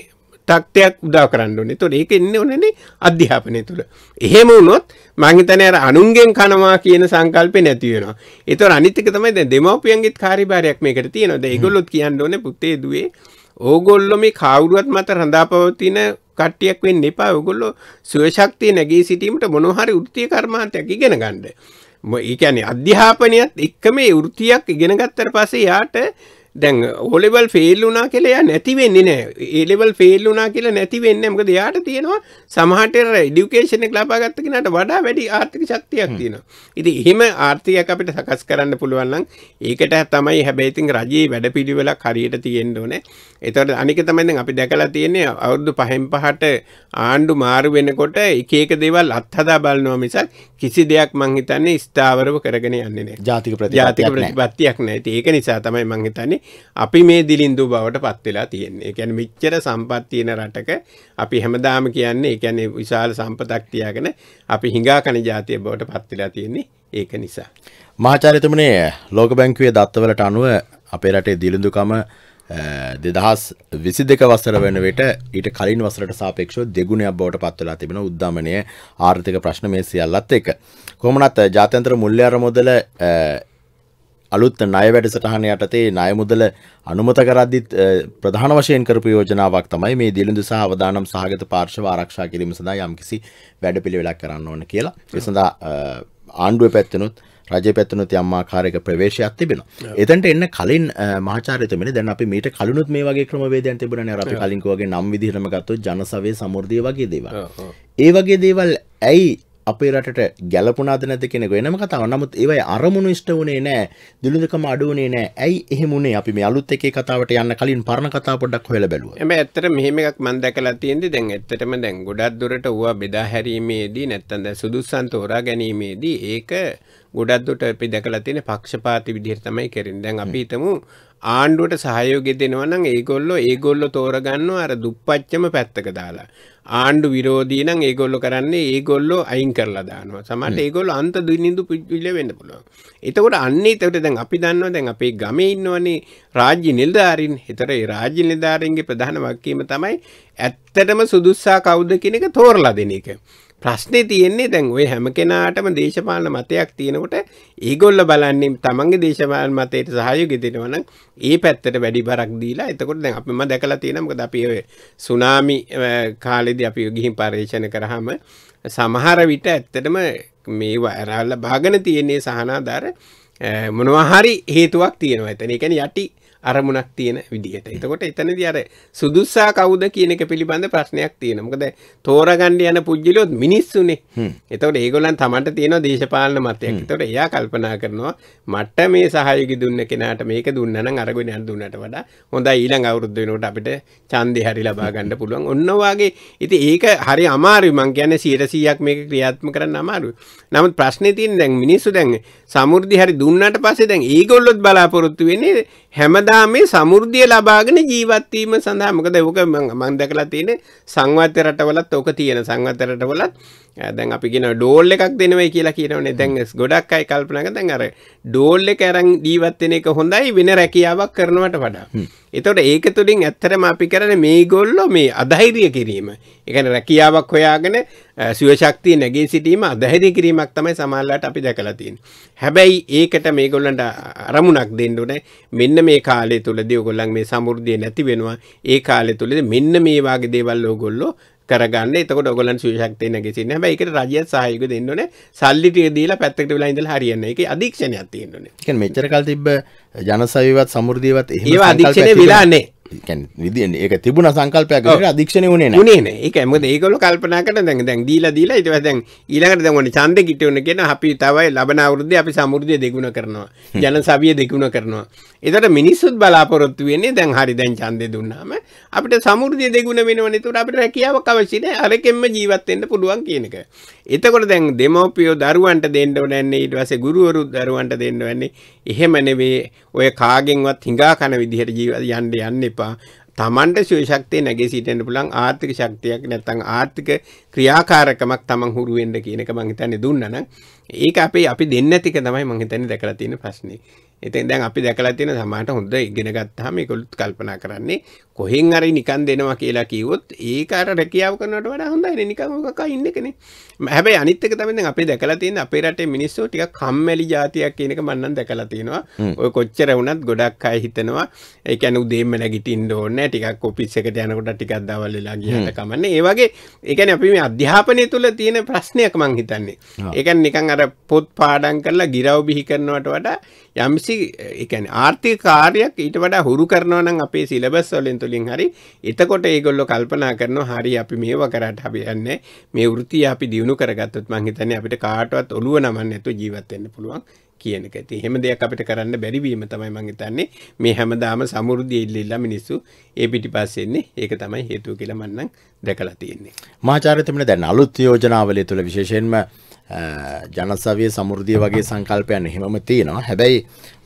තක්තයක් උදා කරන්න ඕනේ. ඒතොර ඒක ඉන්නේ ඕනේනේ අධ්‍යාපනය තුල. එහෙම වුණොත් මං හිතන්නේ අර අනුන්ගෙන් කනවා කියන සංකල්පේ නැති වෙනවා. ඒතොර අනිත් එක තමයි දැන් දෙමව්පියන්ගේත් කාර්යභාරයක් මේකට තියෙනවා. දැන් ඒගොල්ලොත් කියන්න ඕනේ පුතේ දුවේ ඕගොල්ලො මේ කවුරුවත් මත රඳාපවතින කට්ටියක් වෙන්න එපා. ඔයගොල්ලෝ සුවශක්තිය නැගී සිටීමට මොනවා හරි වෘත්තීය කර්මාන්තයක් ඉගෙන ගන්න. ඒ කියන්නේ අධ්‍යාපනයත් එක්කම ඒ වෘත්තියක් ඉගෙන ගත්තට පස්සේ යාට දැන් ඕලෙවල් ෆෙල් වුණා කියලා එයා නැති වෙන්නේ නැහැ. ඒ ලෙවල් ෆෙල් වුණා කියලා නැති වෙන්නේ මොකද එයාට තියෙනවා සමහරට এডুকেෂන් එක ලබා ගත්ත කෙනාට වඩා වැඩි ආර්ථික ශක්තියක් තියෙනවා. ඉතින් එහෙම ආර්ථිකයක් අපිට සකස් කරන්න පුළුවන් නම් ඒකට තමයි හැබැයි ඉතින් රජයේ වැඩපිළිවෙලක් හරියට තියෙන්න ඕනේ. ඒතකොට අනික තමයි දැන් අපි දැකලා තියෙන්නේ අවුරුදු 5න් 5ට ආණ්ඩු මාරු වෙනකොට එක එක දේවල් අත්හදා බලනවා මිසක් කිසි දෙයක් මං හිතන්නේ ස්ථාවරව කරගෙන යන්නේ නැහැ. ජාතික ප්‍රතිපත්තියක් නැහැ. ඒක නිසා තමයි මං හිතන්නේ අපි මේ දිලින්දු බවට පත් වෙලා තියෙන්නේ. ඒ කියන්නේ මෙච්චර සම්පත් තියෙන රටක අපි හැමදාම කියන්නේ ඒ කියන්නේ විශාල සම්පතක් තියාගෙන අපි හිඟා කන జాතිය බවට පත් වෙලා තියෙන්නේ ඒක නිසා. මහාචාර්යතුමනි ලෝක බැංකුවේ දත්තවලට අනුව අපේ රටේ දිලින්දුකම දෙදහස් විසි දෙක වසර වෙන වෙට ඊට කලින් වසරට සාපේක්ෂව දෙගුණයක් බවට පත්වලා තිබෙන උද්ධමනය ආර්ථික ප්‍රශ්න මේ සියල්ලත් එක. කොමනත් ජාතන්ත්‍ර මුල්්‍යයාර මොදල අලුත් ණය වැඩසටහන යටතේ ණය මුදල අනුමත කරද්දිත් ප්‍රධාන වශයෙන් කරපු යෝජනාවක් තමයි මේ දිලිඳු සහ අවදානම් සහගත පාර්ශව ආරක්ෂා කිරීම සඳහා යම්කිසි වැඩපිළිවෙලක් කරන්න ඕන කියලා. ඒ සඳහා ආණ්ඩුවේ පැත්තනොත් රජය පැත්තනොත් යම් ආකාරයක ප්‍රවේශයක් තිබෙනවා. එතනට එන්න කලින් මහාචාර්යතුමනි දැන් අපි මීට කලිනුත් මේ වගේ ක්‍රමවේදයන් තිබුණානේ අපි කලින් කෝගේ නම් විදිහටම ගත්තොත් ජනසවයේ සමෘද්ධිය වගේ දේවල්. ඒ වගේ දේවල් ඇයි අපේ රටට ගැලපුනාද නැද කෙනෙක වෙනම කතාව නමුත් ඒවයි අරමුණු ඉෂ්ට වුණේ නෑ දිලුදකම අඩුවනේ නෑ ඇයි එහෙමුණේ අපි මේ අලුත් එකේ කතාවට යන්න කලින් පරණ කතා පොඩක් හොයලා බැලුවා. එමෙ ඇත්තට මෙහෙම එකක් මම දැකලා තියෙන්නේ දැන් ඇත්තටම දැන් ගොඩක් දුරට ඌවා බෙදා හැරීමේදී නැත්තම් දැන් සුදුස්සන් තෝරා ගැනීමේදී ඒක ගොඩක්දුට අපි දැකලා තියෙන පක්ෂපාති විදිහට තමයි කරන්නේ. දැන් අපි හිතමු ආණ්ඩුවට සහයෝගෙ දෙනවනම් ඒගොල්ලො ඒගොල්ලො තෝරගන්න අර දුප්පච්චම පැත්තක දාලා. ආණ්ඩු විරෝධීනං ඒගොල්ලො කරන්නේ ඒගොල්ලො අයින් කරලා දානවා සමට ඒගොල්ල අන්ත දුනිදු පිල්ල වෙන්න පුළුව. එතකොට අන්නේ තවට දැන් අපි දන්නවා දැන් අපේ ගම ඉන්නවනේ රාජ්‍ය නිල්ධාරින් හෙතර රාජ්‍ය නිධාරන්ගේ ප්‍රධාන වක්කීම තමයි ඇත්තටම සුදුස්සා කෞද්ද කෙනෙක තෝරලා දෙන එක. ප්‍රශ්නේ තියෙන්නේ දැන් ඔය හැම කෙනාටම දේශපාලන මතයක් තියෙනකොට ඒගොල්ල බලන්නේ තමන්ගේ දේශපාලන මතයට සහයෝගය දෙනවා නම් ඒ පැත්තට වැඩි බරක් දීලා එතකොට දැන් අපි මම දැකලා තියෙනවා මොකද අපි ඔය සුනාමි කාලේදී අපි ගිහින් පරීක්ෂණ කරාම සමහර විට ඇත්තටම මේවා අරලා භාගන තියෙන්නේ සහනාධාර මොනවා හරි හේතුවක් තියෙනවා. එතන ඒ කියන්නේ යටි අරමුණක් තියෙන විදිහට. එතකොට එතනදී අර සුදුස්සා කවුද කියන එක පිළිබඳ ප්‍රශ්නයක් තියෙනවා. මොකද තෝරගන්න යන පුජ්‍යලොත් මිනිස්සුනේ. එතකොට ඒගොල්ලන් Tamanට තියෙන දේශපාලන මතයක්. එතකොට එයා කල්පනා කරනවා මට මේ සහයෝගය දුන්න කෙනාට මේක දුන්නා නම් අරගෙන යන දුන්නට වඩා හොඳයි ඊළඟ අවුරුද්ද වෙනකොට අපිට ඡන්දේ හරි ලබා ගන්න පුළුවන්. ඔන්න වාගේ ඉතින් ඒක හරි අමාරුයි. මං කියන්නේ 100%ක් මේක ක්‍රියාත්මක කරන්න අමාරුයි. නමුත් ප්‍රශ්නේ තියෙන්නේ දැන් මිනිස්සු දැන් සමෘද්ධි හරි දුන්නාට පස්සේ දැන් ඒගොල්ලොත් බලාපොරොත්තු වෙන්නේ හැමදාම සඳහා මේ සමෘද්ධිය ලබාගෙන ජීවත්වීම සඳහා මොකද ඕක මම දැකලා තියෙන්නේ සංවර්ධ රටවලත් ඕක තියෙන සංවර්ධ රටවලත් දැන් අපි කියෙන ඩෝල් එකක් දෙනවයි කියලා කියනවනේ දැන්ස් ගොඩක් අයි කල්පනක දැන් අර ඩෝල් එක ඇරං ජීවත්වෙන එක හොඳයි වෙන රැකියාවක් කරනවට වඩා. එතොට ඒක තුළින් ඇත්තරම අපි කරන මේ ගොල්ලො මේ අධෛරිය කිරීම. එකන රැකියාවක් හොයාගෙන සුවශක්තිය නැගේ සිටීම අදහැරි කිරීමක් තමයි සමල්ලට අපි දැකලතින්. හැබැයි ඒකට මේ ගොල්ලන්ට අරමුණක් දෙන්නට මෙන්න මේ කාලේ තුළ දයෝගොල්ලන් මේ සමුෘදය නැති වෙනවා ඒ කාලෙ තුළද මෙන්න මේවාගේ දේවල්ලෝ ගොල්ලෝ කරගන්න එතකොට ඔයගොල්ලන් සුවිශක්තිය නැගෙසින්න හැබැයි ඒකට රජය සහයෝගය දෙන්න ඕනේ සල්ලි ටික දීලා පැත්තකට වෙලා ඉඳලා හරියන්නේ ඒකේ අධීක්ෂණයක් තියෙන්න ඕනේ කියන්නේ මෙච්චර කල් තිබ්බ ජනසවිවත් සමෘද්ධියවත් එහෙම ඒවා අධීක්ෂණය වෙලා නැහැ විදි ඒක තිබුණ සංකල්පයක් අධික්ෂණ වනේ නේ එක ම ඒකල කල්පනකට දැන් දැන් දීලා දීලා ඉට දැන් ඊළකට දැවන චන්ද කිටවන කියෙන අපි තවයි ලබන අවුරුද්ධ අපි සමුෘදය දෙගුණ කරනවා ජන සවිය දෙකුණ කරනවා. එතට මිනිස්සුත් බලාපොරොත්තු වන්නේ දැන් හරි දැන් චන්දය දුන්නාම අපට සමුෘදය දෙගුණ වෙනවන තුර අපට රැකියාව කවශන අරකෙම ජීවත්තෙන්න්න පුළුවන් කියනක. එතකොට දැන් දෙමෝපියෝ දරුවන්ට දෙන්නඩ නැන්නේ ඉටවස ගුරුවරු දරුවන්ට දෙන්න වන්නේ එහෙමනවේ ඔය කාගෙන්වත් හිඟා කන විදිහට ජීව යන්ඩ යන්න එපා. තමන්ට ශිවශක්තිය නැගී සිටන්න පුළුවන් ආර්ථික ශක්තියක් නැත්නම් ආර්ථික ක්‍රියාකාරකමක් තමන් හුරු වෙන්න කියන එක මම හිතන්නේ දුන්නා නම් ඒක අපේ අපි දෙන්නේ නැතික තමයි මම හිතන්නේ දැකලා තියෙන ප්‍රශ්නේ. ඉතින් දැන් අපි දැකලා තියෙන සමහරට හොඳ ඉගෙන ගත්තාම ඒකලුත් කල්පනා කරන්නේ කොහෙන් හරි නිකන් දෙනවා කියලා කිව්වොත් ඒක අර රැකියාව කරනවට වඩා හොඳයිනේ නිකන් මොකක් අයින් එකනේ. හැබැයි අනිත් එක තමයි දැන් අපි දැකලා තියෙන අපේ රටේ මිනිස්සු ටිකක් කම්මැලි જાතියක් කියන එක මම නම් දැකලා තියෙනවා. ඔය කොච්චර වුණත් ගොඩක් අය හිතනවා ඒ කියන්නේ උදේම නැගිටින්න ඕනේ ටිකක් ඔෆිස් එකට යනකොට ටිකක් දවල් වෙලා ගියහට කමන්නේ. ඒ වගේ ඒ කියන්නේ අපි මේ අධ්‍යාපනය තුළ තියෙන ප්‍රශ්නයක් මම හිතන්නේ. ඒ කියන්නේ නිකන් අර පොත් පාඩම් කරලා ගිරව් බිහි කරනවට වඩා යම්ස පුංචි එකන ආර්ථික කාරයක් ඊට වඩා හුරු කරනවනම් අපේ සිලබස් වලින් තුළින් හරි එතකොට ඒගොල්ලො කල්පනා කරන හරි අපි මේව කරට හබියන්න මේ වෘතිය අපි දියුණු කරගත්තත් මංහිතන අපිට කාටවත් ඔලුව නමන්න ඇතු ජීවත්වෙන්න පුළුවන් කියන ඇති හෙම දෙයක් අපිට කරන්න බැරිවීම තමයි මංහිතන්නේ මේ හැමදාම සමුෘද්ධිය ඉල්ලල්ලා මිනිස්සු ඒ පිටි පස්සෙන්නේ ඒක තමයි හේතුව කියලමන්නම් දැකලා තියෙන්නේ මාචාරතමට දැන් අලුත් යෝජනාවලය තුළ විශේෂෙන්ම ජනසවය සමුෘදිය වගේ සංකල්පයන් එහෙමම තියෙනවා හැබැයි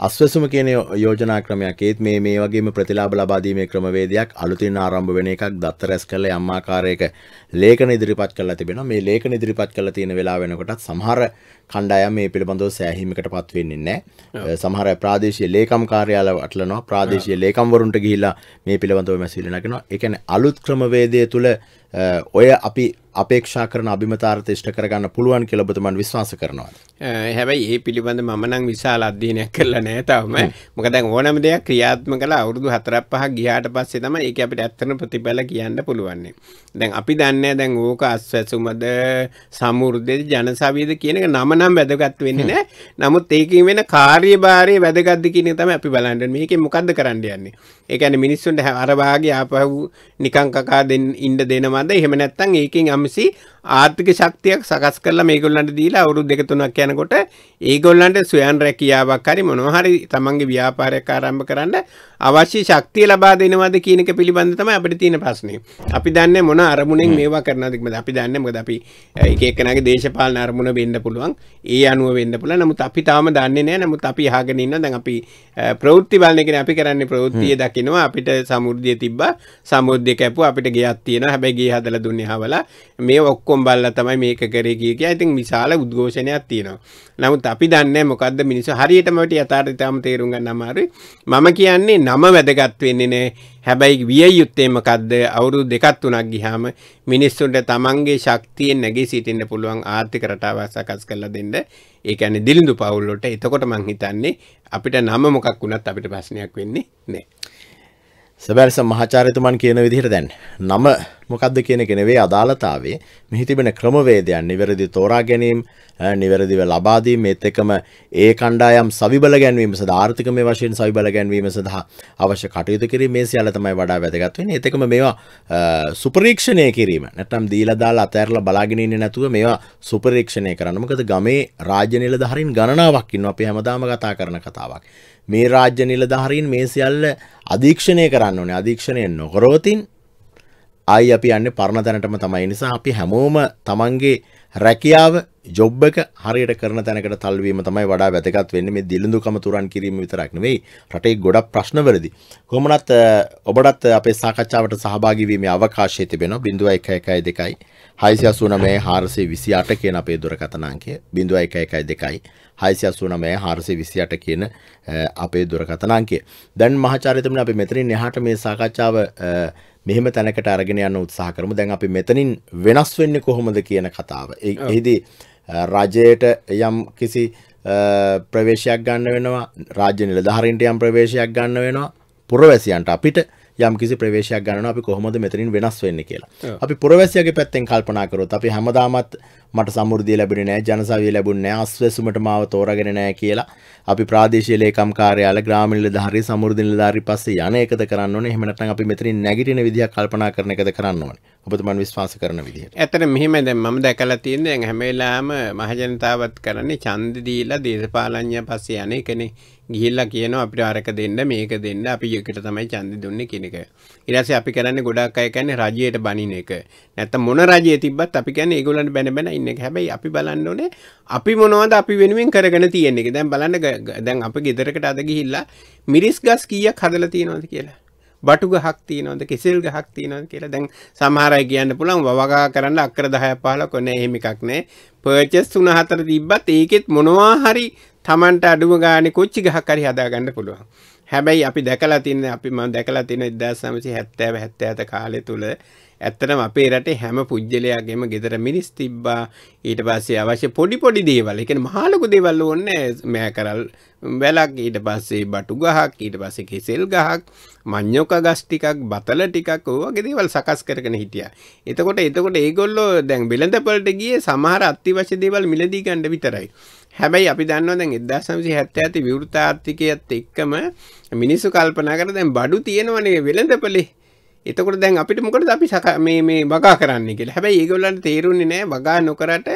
අස්වසුම කියන යෝජනා ක්‍රමයක් ඒත් මේ මේ වගේම ප්‍රතිලාබ ලබාදීමේ ක්‍රමවේදයක් අලුතින් ආරම්භ වෙන එකක් දත්ත රැස් කළ අම්මාකාරයක ලේකන ඉදිරිපත් කළ තිබෙන මේ ලේකන ඉදිරිපත් කළ තියෙන වෙලා වෙනකොටත් සමහර කණ්ඩායම් මේ පිළිබඳව සෑහීමකට පත්වෙන්නේ නැහැ සමහර ප්‍රාදේශීය ලේකම් කාර්යාල වටලනවා ප්‍රාදේශීය ලේකම්වරුන්ට ගිහිලා මේ පිළිබඳව මැසිලි නගනවා ඒ කියන්නේ අලුත් ක්‍රමවේදය තුළ ඔය අපි අපේක්ෂා කරන අභිමතාර්ථ ඉෂ්ට කරගන්න පුළුවන් කියලා ඔබතුමන් විශ්වාස කරනවා. හැබැයි ඒ පිළිබඳ මම නම් විශාල අධ්‍යයනයක් කරලා නැහැ තාම. මොකද දැන් ඕනම දෙයක් ක්‍රියාත්මක කළා අවුරුදු 4ක් 5ක් ගියාට පස්සේ තමයි ඒක අපිට ඇත්තම ප්‍රතිඵල කියන්න පුළුවන්. දැන් අපි දන්නේ දැන් ඕක අස්වැසුමද සමෘද්ධිද ජනසවියද කියන එක නම නම් වැදගත් වෙන්නේ නැහැ. නමුත් ඒකෙන් වෙන කාර්යභාරය වැදගත්ද කියන එක තමයි අපි බලන්නේ. මේකෙන් මොකද්ද කරන්න යන්නේ? එකන මිනිස්සුන්ට අරවාගේ ආපහු නිකං කකා දෙන්න ඉන්ඩ දෙනවද එහෙම නැත්තං ඒකින් අමසි ආර්ථික ශක්තියක් සකස් කරලා මේගොල්ලන්ට දීලා අවුරු දෙකතුනක් යනකොට ඒගොල්ලන්ට සොයන් රැකියාවක් හරි මොනොහරි තමන්ගේ ව්‍යාපාරයක් ආරම්භ කරන්න අවශ්‍ය ශක්තිය ලබා දෙනවද කියනක පිළිබඳ තම අපිට තියෙන ප්‍රශ්නය අපි දන්න මොන අරමුණෙන් මේවා කරනදක්ම අපි දන්න මොද අපි එකනගේ දේශපාල අරමුණ වෙන්න පුළුවන් ඒ අනුව වෙන්න පුළ නමුත් අපි තාම දන්නේ නෑ නමුත් අපි හාගෙනන්න දැන් අපි ප්‍රෞෘත්ති බලන්නකෙන අපි කරන්න ප්‍රෞෘත්තිය දකිනවා අපිට සමුෘද්ධිය තිබ්බ සමුද්ධය කැපු අපිට ගෙයක් තියෙන හැබැගේ හදල දුන්න හවලා මේ ඔක්කොම් බල්ල තමයි මේක කරේ කිය කිය ඉතින් විශාල උද්ඝෝෂණයක් තියෙනවා නමුත් අපි දන්න මොකද මිනිස හරියටමට අතාර්තාම තේරුගන්න අමාරු මම කියන්නේ නම වැදගත් වෙන්නේ නෑ හැබැයි විය යුත්තේමකක්ද අවුරු දෙකත් වනක් ගිහාම මිනිස්සුන්ට තමන්ගේ ශක්තියෙන් නැගී සිටින්න පුළුවන් ආර්ථික රටාවක් සකස් කරලා දෙන්න ඒ කියන්නේ දිලිඳු පවුල්ලට එතකොට මං හිතන්නේ අපිට නම මොකක් වුණත් අපිට ප්‍රශ්නයක් වෙන්නේ නෑ. සබැරිස මහාචාර්යතුමන් කියන විදිහට දැන් නම මොකක්ද කියන කෙනෙවේ අදාළතාවේ මෙහි තිබෙන ක්‍රමවේදයන් නිවැරදි තෝරා ගැනීම් නිවැරදිව ලබාදීම ඒත් එකම ඒ කණ්ඩායම් සවිබල ගැන්වීම සඳහා ආර්ථිකමය වශයෙන් සවිබල ගැන්වීම සඳහා අවශ්‍ය කටයුතු කිරීම මේ සියල්ල තමයි වඩා වැදගත් වෙන්නේ ඒත් එකම මේවා සුපරීක්ෂණය කිරීම නැත්නම් දීලා දාලා අතෑරලා බලාගෙන ඉන්නේ නැතුව මේවා සුපරීක්ෂණය කරන්න මොකද ගමේ රාජ්‍ය නිලධාරීන් ගණනාවක් ඉන්නවා අපි හැමදාම කතා කරන කතාවක් මේ රාජ්‍ය නිලධාරීන් මේ සියල්ල අධීක්ෂණය කරන්න ඕනේ අධීක්ෂණය නොකරවතින් ආයි අපි යන්නේ පරණ තැනටම තමයි නිසා අපි හැමෝම තමන්ගේ රැකියාව ජොබ් එක හරියට කරන තැනකට තල්වීම තමයි වඩා වැදගත් වෙන්නේ මේ දිලිඳුකම තුරන් කිරීම විතරක් නෙවෙයි රටේ ගොඩක් ප්‍රශ්නවලදී කොහොමනත් ඔබටත් අපේ සාකච්ඡාවට සහභාගී වීමේ අවකාශය තිබෙනවා 0112යි 689 428 කියන අපේ දුරකථන අංකය 0112යි 689 428 කියන අපේ දුරකථන අංකය. දැන් මහාචාර්යතුමනි අපි මෙතනින් එහාට මේ සාකච්ඡාව මෙහෙම තැනකට අරගෙන යන්න උත්සාහ කරමු දැන් අපි මෙතනින් වෙනස් වෙන්නේ කොහොමද කියන කතාව. එහිදී රජයට යම් කිසි ප්‍රවේශයක් ගන්න වෙනවා රාජ්‍ය නිලධාරීන්ට යම් ප්‍රවේශයක් ගන්න වෙනවා පුරවැසියන්ට අපිට යම් කිසි ප්‍රවේශයක් ගන්න අපි කොහොමද මෙතනින් වෙනස් වෙන්න කියලා. අපි පුරවැසියගේ පැත්තෙන් කල්පනා කරොත් අපි හැමදාමත් මට සමෘද්ධිය ලැබුණේ නැහැ ජනසවිය ලැබුණේ නැහැ අස්වැසුමට මාව තෝරාගෙන නැහැ කියලා අපි ප්‍රාදේශීය ලේකම් කාර්යාල ග්‍රාමීණ නිලධාරී සමෘද්ධි නිලධාරී පස්සේ යන එකද කරන්න ඕනේ එහෙම නැත්නම් අපි මෙතනින් නැගිටින විදිහක් කල්පනා කරන එකද කරන්න ඕනේ ඔබතුමන් විශ්වාස කරන විදිහට. ඇත්තට මෙහෙම දැන් මම දැකලා තියෙන දැන් හැම වෙලාවෙම මහජනතාවත් කරන්නේ ඡන්ද දීලා දේශපාලනඥය පස්සේ යන එකනේ. ගිහිල්ලා කියනවා අපිට අරක දෙන්න මේක දෙන්න අපි ඒකට තමයි ඡන්ද දුන්නේ කියන එක. ඊට පස්සේ අපි කරන්නේ ගොඩක් අය කියන්නේ රජයට බනින එක. නැත්තම් මොන රජයේ තිබ්බත් අපි කියන්නේ ඒගොල්ලන්ට බැන බැන ඉන්න හැබැයි අපි බලන්න ඕනේ අපි මොනවද අපි වෙනුවෙන් කරගෙන තියෙන එක දැන් බලන්න දැන් අප ගෙදරකට අද ගිහිල්ලා මිරිස් ගස් කීයක් හදලා තියෙනවද කියලා බටු ගහක් තියනවද කෙසෙල් ගහක් තියනවද කියලා දැන් සමහරයි කියන්න පුළුවන් වවගා කරන්න අක්කර 10ක් 15ක් කොනේ එහෙම එකක් නෑ පර්චේස් 3 4 තිබ්බත් ඒකෙත් මොනවා හරි Tamanට අඩුම ගානේ කොච්චි ගහක් හරි හදා ගන්න පුළුවන් හැබැයි අපි දැකලා තියෙන අපි මම දැකලා තියෙන 1970 77 කාලේ තුල ඇත්තටම අපේ රටේ හැම පුජ්‍යලයාගේම ගෙදර මිනිස් තිබ්බා ඊට පස්සේ අවශ්‍ය පොඩි පොඩි දේවල්. ඒ කියන්නේ මහා ලොකු දේවල් ඕනේ මෑ කරල් වැලක් ඊට පස්සේ බටු ගහක් ඊට පස්සේ කෙසෙල් ගහක් මඤ්ඤොක ගස් ටිකක් බතල ටිකක් ඔය වගේ දේවල් සකස් කරගෙන හිටියා. එතකොට එතකොට ඒගොල්ලෝ දැන් බෙලඳපළට ගියේ සමහර අත්‍යවශ්‍ය දේවල් මිලදී ගන්න විතරයි. හැබැයි අපි දන්නවා දැන් 1970 ඇති විවෘත ආර්ථිකයත් එක්කම මිනිස්සු කල්පනා කරලා දැන් බඩු තියෙනවනේ වෙළඳපළේ එතකොට දැන් අපිට මොකටද අපි සක මේ මේ වගා කරන්න කියලා. හැබැයි ඒගොල්ලන්ට තේරුන්නේ නැහැ වගා නොකරට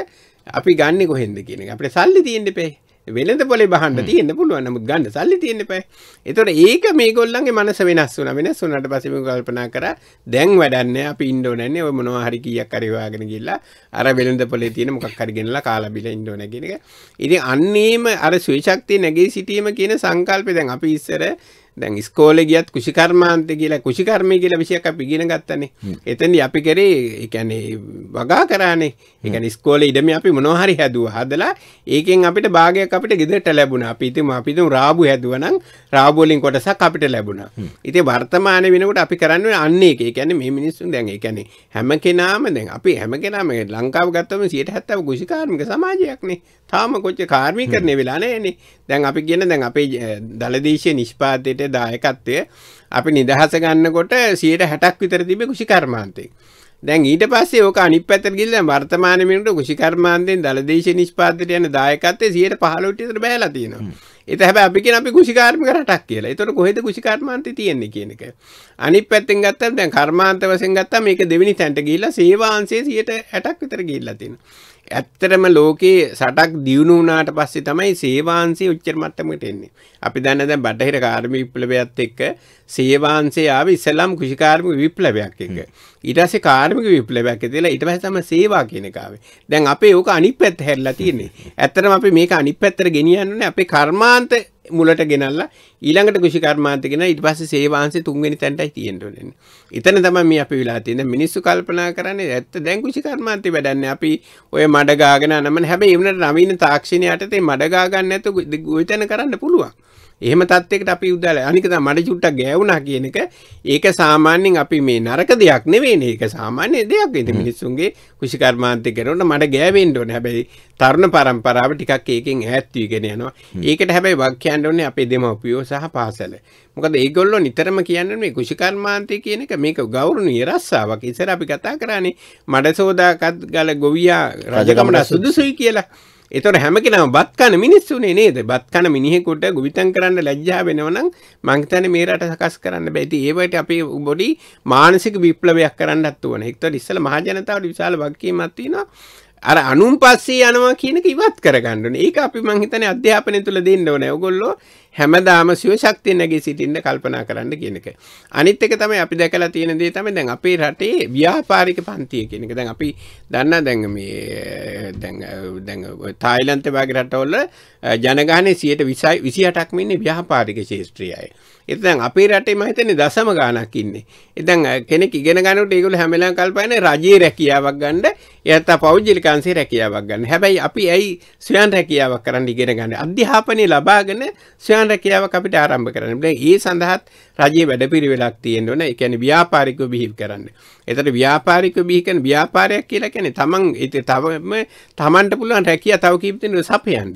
අපි ගන්නෙ කොහෙන්ද කියන එක. අපිට සල්ලි තියෙන්න එපේ. වෙළඳ පොලේ බහන්න තියෙන්න පුළුවන් නමුත් ගන්න සල්ලි තියෙන්න එපා. ඒතකොට ඒක මේගොල්ලන්ගේ මනස වෙනස් වුණා. වෙනස් වුණාට පස්සේ මම කල්පනා කරා දැන් වැඩන්නේ අපි ඉන්න ඕනන්නේ ඔය මොනවා හරි කීයක් හරි හොයාගෙන ගිහිල්ලා අර වෙළඳ පොලේ තියෙන මොකක් හරි ගෙනලා කාලා බිලා ඉන්න ඕන කියන එක. ඉතින් අන්නේම අර ස්වේශක්තිය නැගී සිටීම කියන සංකල්පය දැන් අපි ඉස්සර දැන් ස්කෝල ගියත් කුෂිකර්මාන්ත කියලා කුෂිකර්මය කියලා විෂයක් අපි ඉගෙන ගත්තනේ එතනි අපි කරේ එකැනේ වගා කරන්නේ එකන ස්කෝල ඉඩම අපි මොනොහරි හැදුව හදලා ඒකෙන් අපිට භාගයක් අපිට ගෙදට ලැබුණ අපිතුම අපිතුම් රාබු හැදුවනම් රාබෝලින් කොටසක් අපිට ලැබුණ ඉති වර්තමාන වෙනකට අපි කරන්න අන්නේ එක එකැන මේ මිනිස්සුන් දැන් එකැනේ හැම කෙනාම දැන් අපි හැම කෙනාම ලංකාව ගත්තම සියට හැත්තව කුෂිකාර්මික සමාජයක්නේ තාම කොච්ච කාර්මිකරණය වෙලා නෑනේ දැන් අපි කියන දැන් අපේ දළදේශය නිෂ්පාතයට දායකත්වය අපි නිදහස ගන්නකොට සියයට හැටක් විතර තිබේ කුෂි කර්මාන්තය. දැන් ඊට පස්සේ ඕක අනිත් පැත්තට ගිහින් වර්තමාන මිනිට කුෂි කර්මාන්තයෙන් දළදේශ නිෂ්පාතයට යන දායකත්වය 15% විතර බෑලා තියෙනවා. එත හැබැයි අපි කියන අපි කුෂිකාර්මික රටක් කියලා. ඒතකොට කොහෙද කුෂිකර්මාන්තය තියෙන්නේ කියන එක. අනිත් පැත්තෙන් ගත්තම දැන් කර්මාන්ත වශයෙන් ගත්තම මේක දෙවෙනි තැනට ගිහිල්ලා සේවාංශයේ 60ක් විතර ගිහිල්ලා තියෙනවා. ඇත්තටම ලෝකේ සටක් දියුණු වුණාට පස්සේ තමයි සේවාංශය උච්චර මට්ටමකට එන්නේ. අපි දන්න දැන් බටහිර කාර්මික විප්ලවයත් එක්ක සේවාංශය ආවේ ඉස්ලාම් කෘෂිකාර්මික විප්ලවයක් එක්ක. ඊට පස්සේ කාර්මික විප්ලවයක් ඇදලා ඊට පස්සේ තමයි සේවා කියන එක ආවේ. දැන් අපේ ඕක අනිත් පැත්ත හැරිලා තියෙන්නේ. ඇත්තටම අපි මේක අනිත් පැත්තට ගෙනියන්න ඕනේ අපේ කර්මාන්ත මුලට ගෙනල්ලා ඊළඟට කෘෂිකර්මාන්තගෙන ඉට පස්සේ සේවාන්සේ තුන්වෙනි තැන්ටයි තියෙන්ටලෙන. එතන තමයි මේ අපි වෙලා තියෙන මිනිස්සු කල්පනා කරන්නේ ඇත්ත දැන් කෘෂිකර්මාන්තේ වැඩන්නේ අපි ඔය මඩ ගාගෙන නමන හැබැයි එවනට නවීන තාක්ෂණයට තේ මඩ ගා ගන්න නැතුව ගොවිතැන කරන්න පුළුවන්. එහෙම තත්යකට අපි උදල අනිකත මට චුට්ටක් ගෑවුනා කියන එක ඒක සාමාන්‍යයෙන් අපි මේ නරක දෙයක් නෙවෙයි ඒක සාමාන්‍ය දෙයක් ඉතින් මිනිස්සුන්ගේ කුෂිකර්මාන්තය කරනකොට මට ගෑවෙන්න ඕනේ හැබැයි තරුණ පරම්පරාව ටිකක් ඒකෙන් ඈත් වීගෙන යනවා ඒකට හැබැයි වක් කියන්න ඕනේ අපේ දෙමව්පියෝ සහ පාසල මොකද ඒගොල්ලෝ නිතරම කියන්නේ මේ කුෂිකර්මාන්තය කියන එක මේක ගෞරවනීය රස්සාවක් ඉතින් අපි කතා කරන්නේ මඩ සෝදාකත් ගල ගොවියා රජකමට සුදුසුයි කියලා එතොට හැමකෙනම බත්කන මිනිස්සුනේ නේද බත්කන මිනිහෙකුට ගුවිතන් කරන්න ලැජ්ජා වෙනවනම් මංතන මේ රට සකස් කරන්න බැති ඒවට අපේ බොඩි මානසික විප්ලවයක් කරන්නත් වන එක්තොට ඉස්සල මහජනතාවට විශාල වක්කීමත් තියෙනවා අර අනුම් පස්සේ යනවා කියනක ඉවත් කරගන්නන ඒක අපි මංහිතන අධ්‍යාපනය තුළ දෙන්න ඕන ඔගොල්ලෝ හැමදාම සිය ශක්තිය නැගී සිටින්න කල්පනා කරන්න කියන එක. අනිත් එක තමයි අපි දැකලා තියෙන දේ තමයි දැන් අපේ රටේ ව්‍යාපාරික පන්තිය කියන එක. දැන් අපි දන්නා දැන් මේ දැන් දැන් තායිලන්ත වගේ රටවල ජනගහනයේ 28%ක්ම ඉන්නේ ව්‍යාපාරික ක්ෂේත්‍රයේ අය. එතෙන් අපේ රටේ මම හිතන්නේ දශම ගාණක් ඉන්නේ. එතෙන් කෙනෙක් ඉගෙන ගන්නකොට ඒගොල්ලෝ හැම වෙලාවෙම කල්පන්නේ රජයේ රැකියාවක් ගන්න, එයාට පෞද්ගලික අංශයේ රැකියාවක් ගන්න. හැබැයි අපි ඇයි ස්වයං රැකියාවක් කරන්න ඉගෙන ගන්න? අධ්‍යාපනය ලබාගෙන ස්වයං නිර්මාණ රැකියාවක් අපිට ආරම්භ කරන්න පුළුවන්. ඒ සඳහාත් රජයේ වැඩපිළිවෙලක් තියෙන්න ඕන. ඒ කියන්නේ ව්‍යාපාරිකව බිහි කරන්න. එතකොට ව්‍යාපාරිකව බිහි කරන ව්‍යාපාරයක් කියලා කියන්නේ තමන් ඉත තවම තමන්ට පුළුවන් රැකියාව තව කීප දෙනෙක් සපයන්න.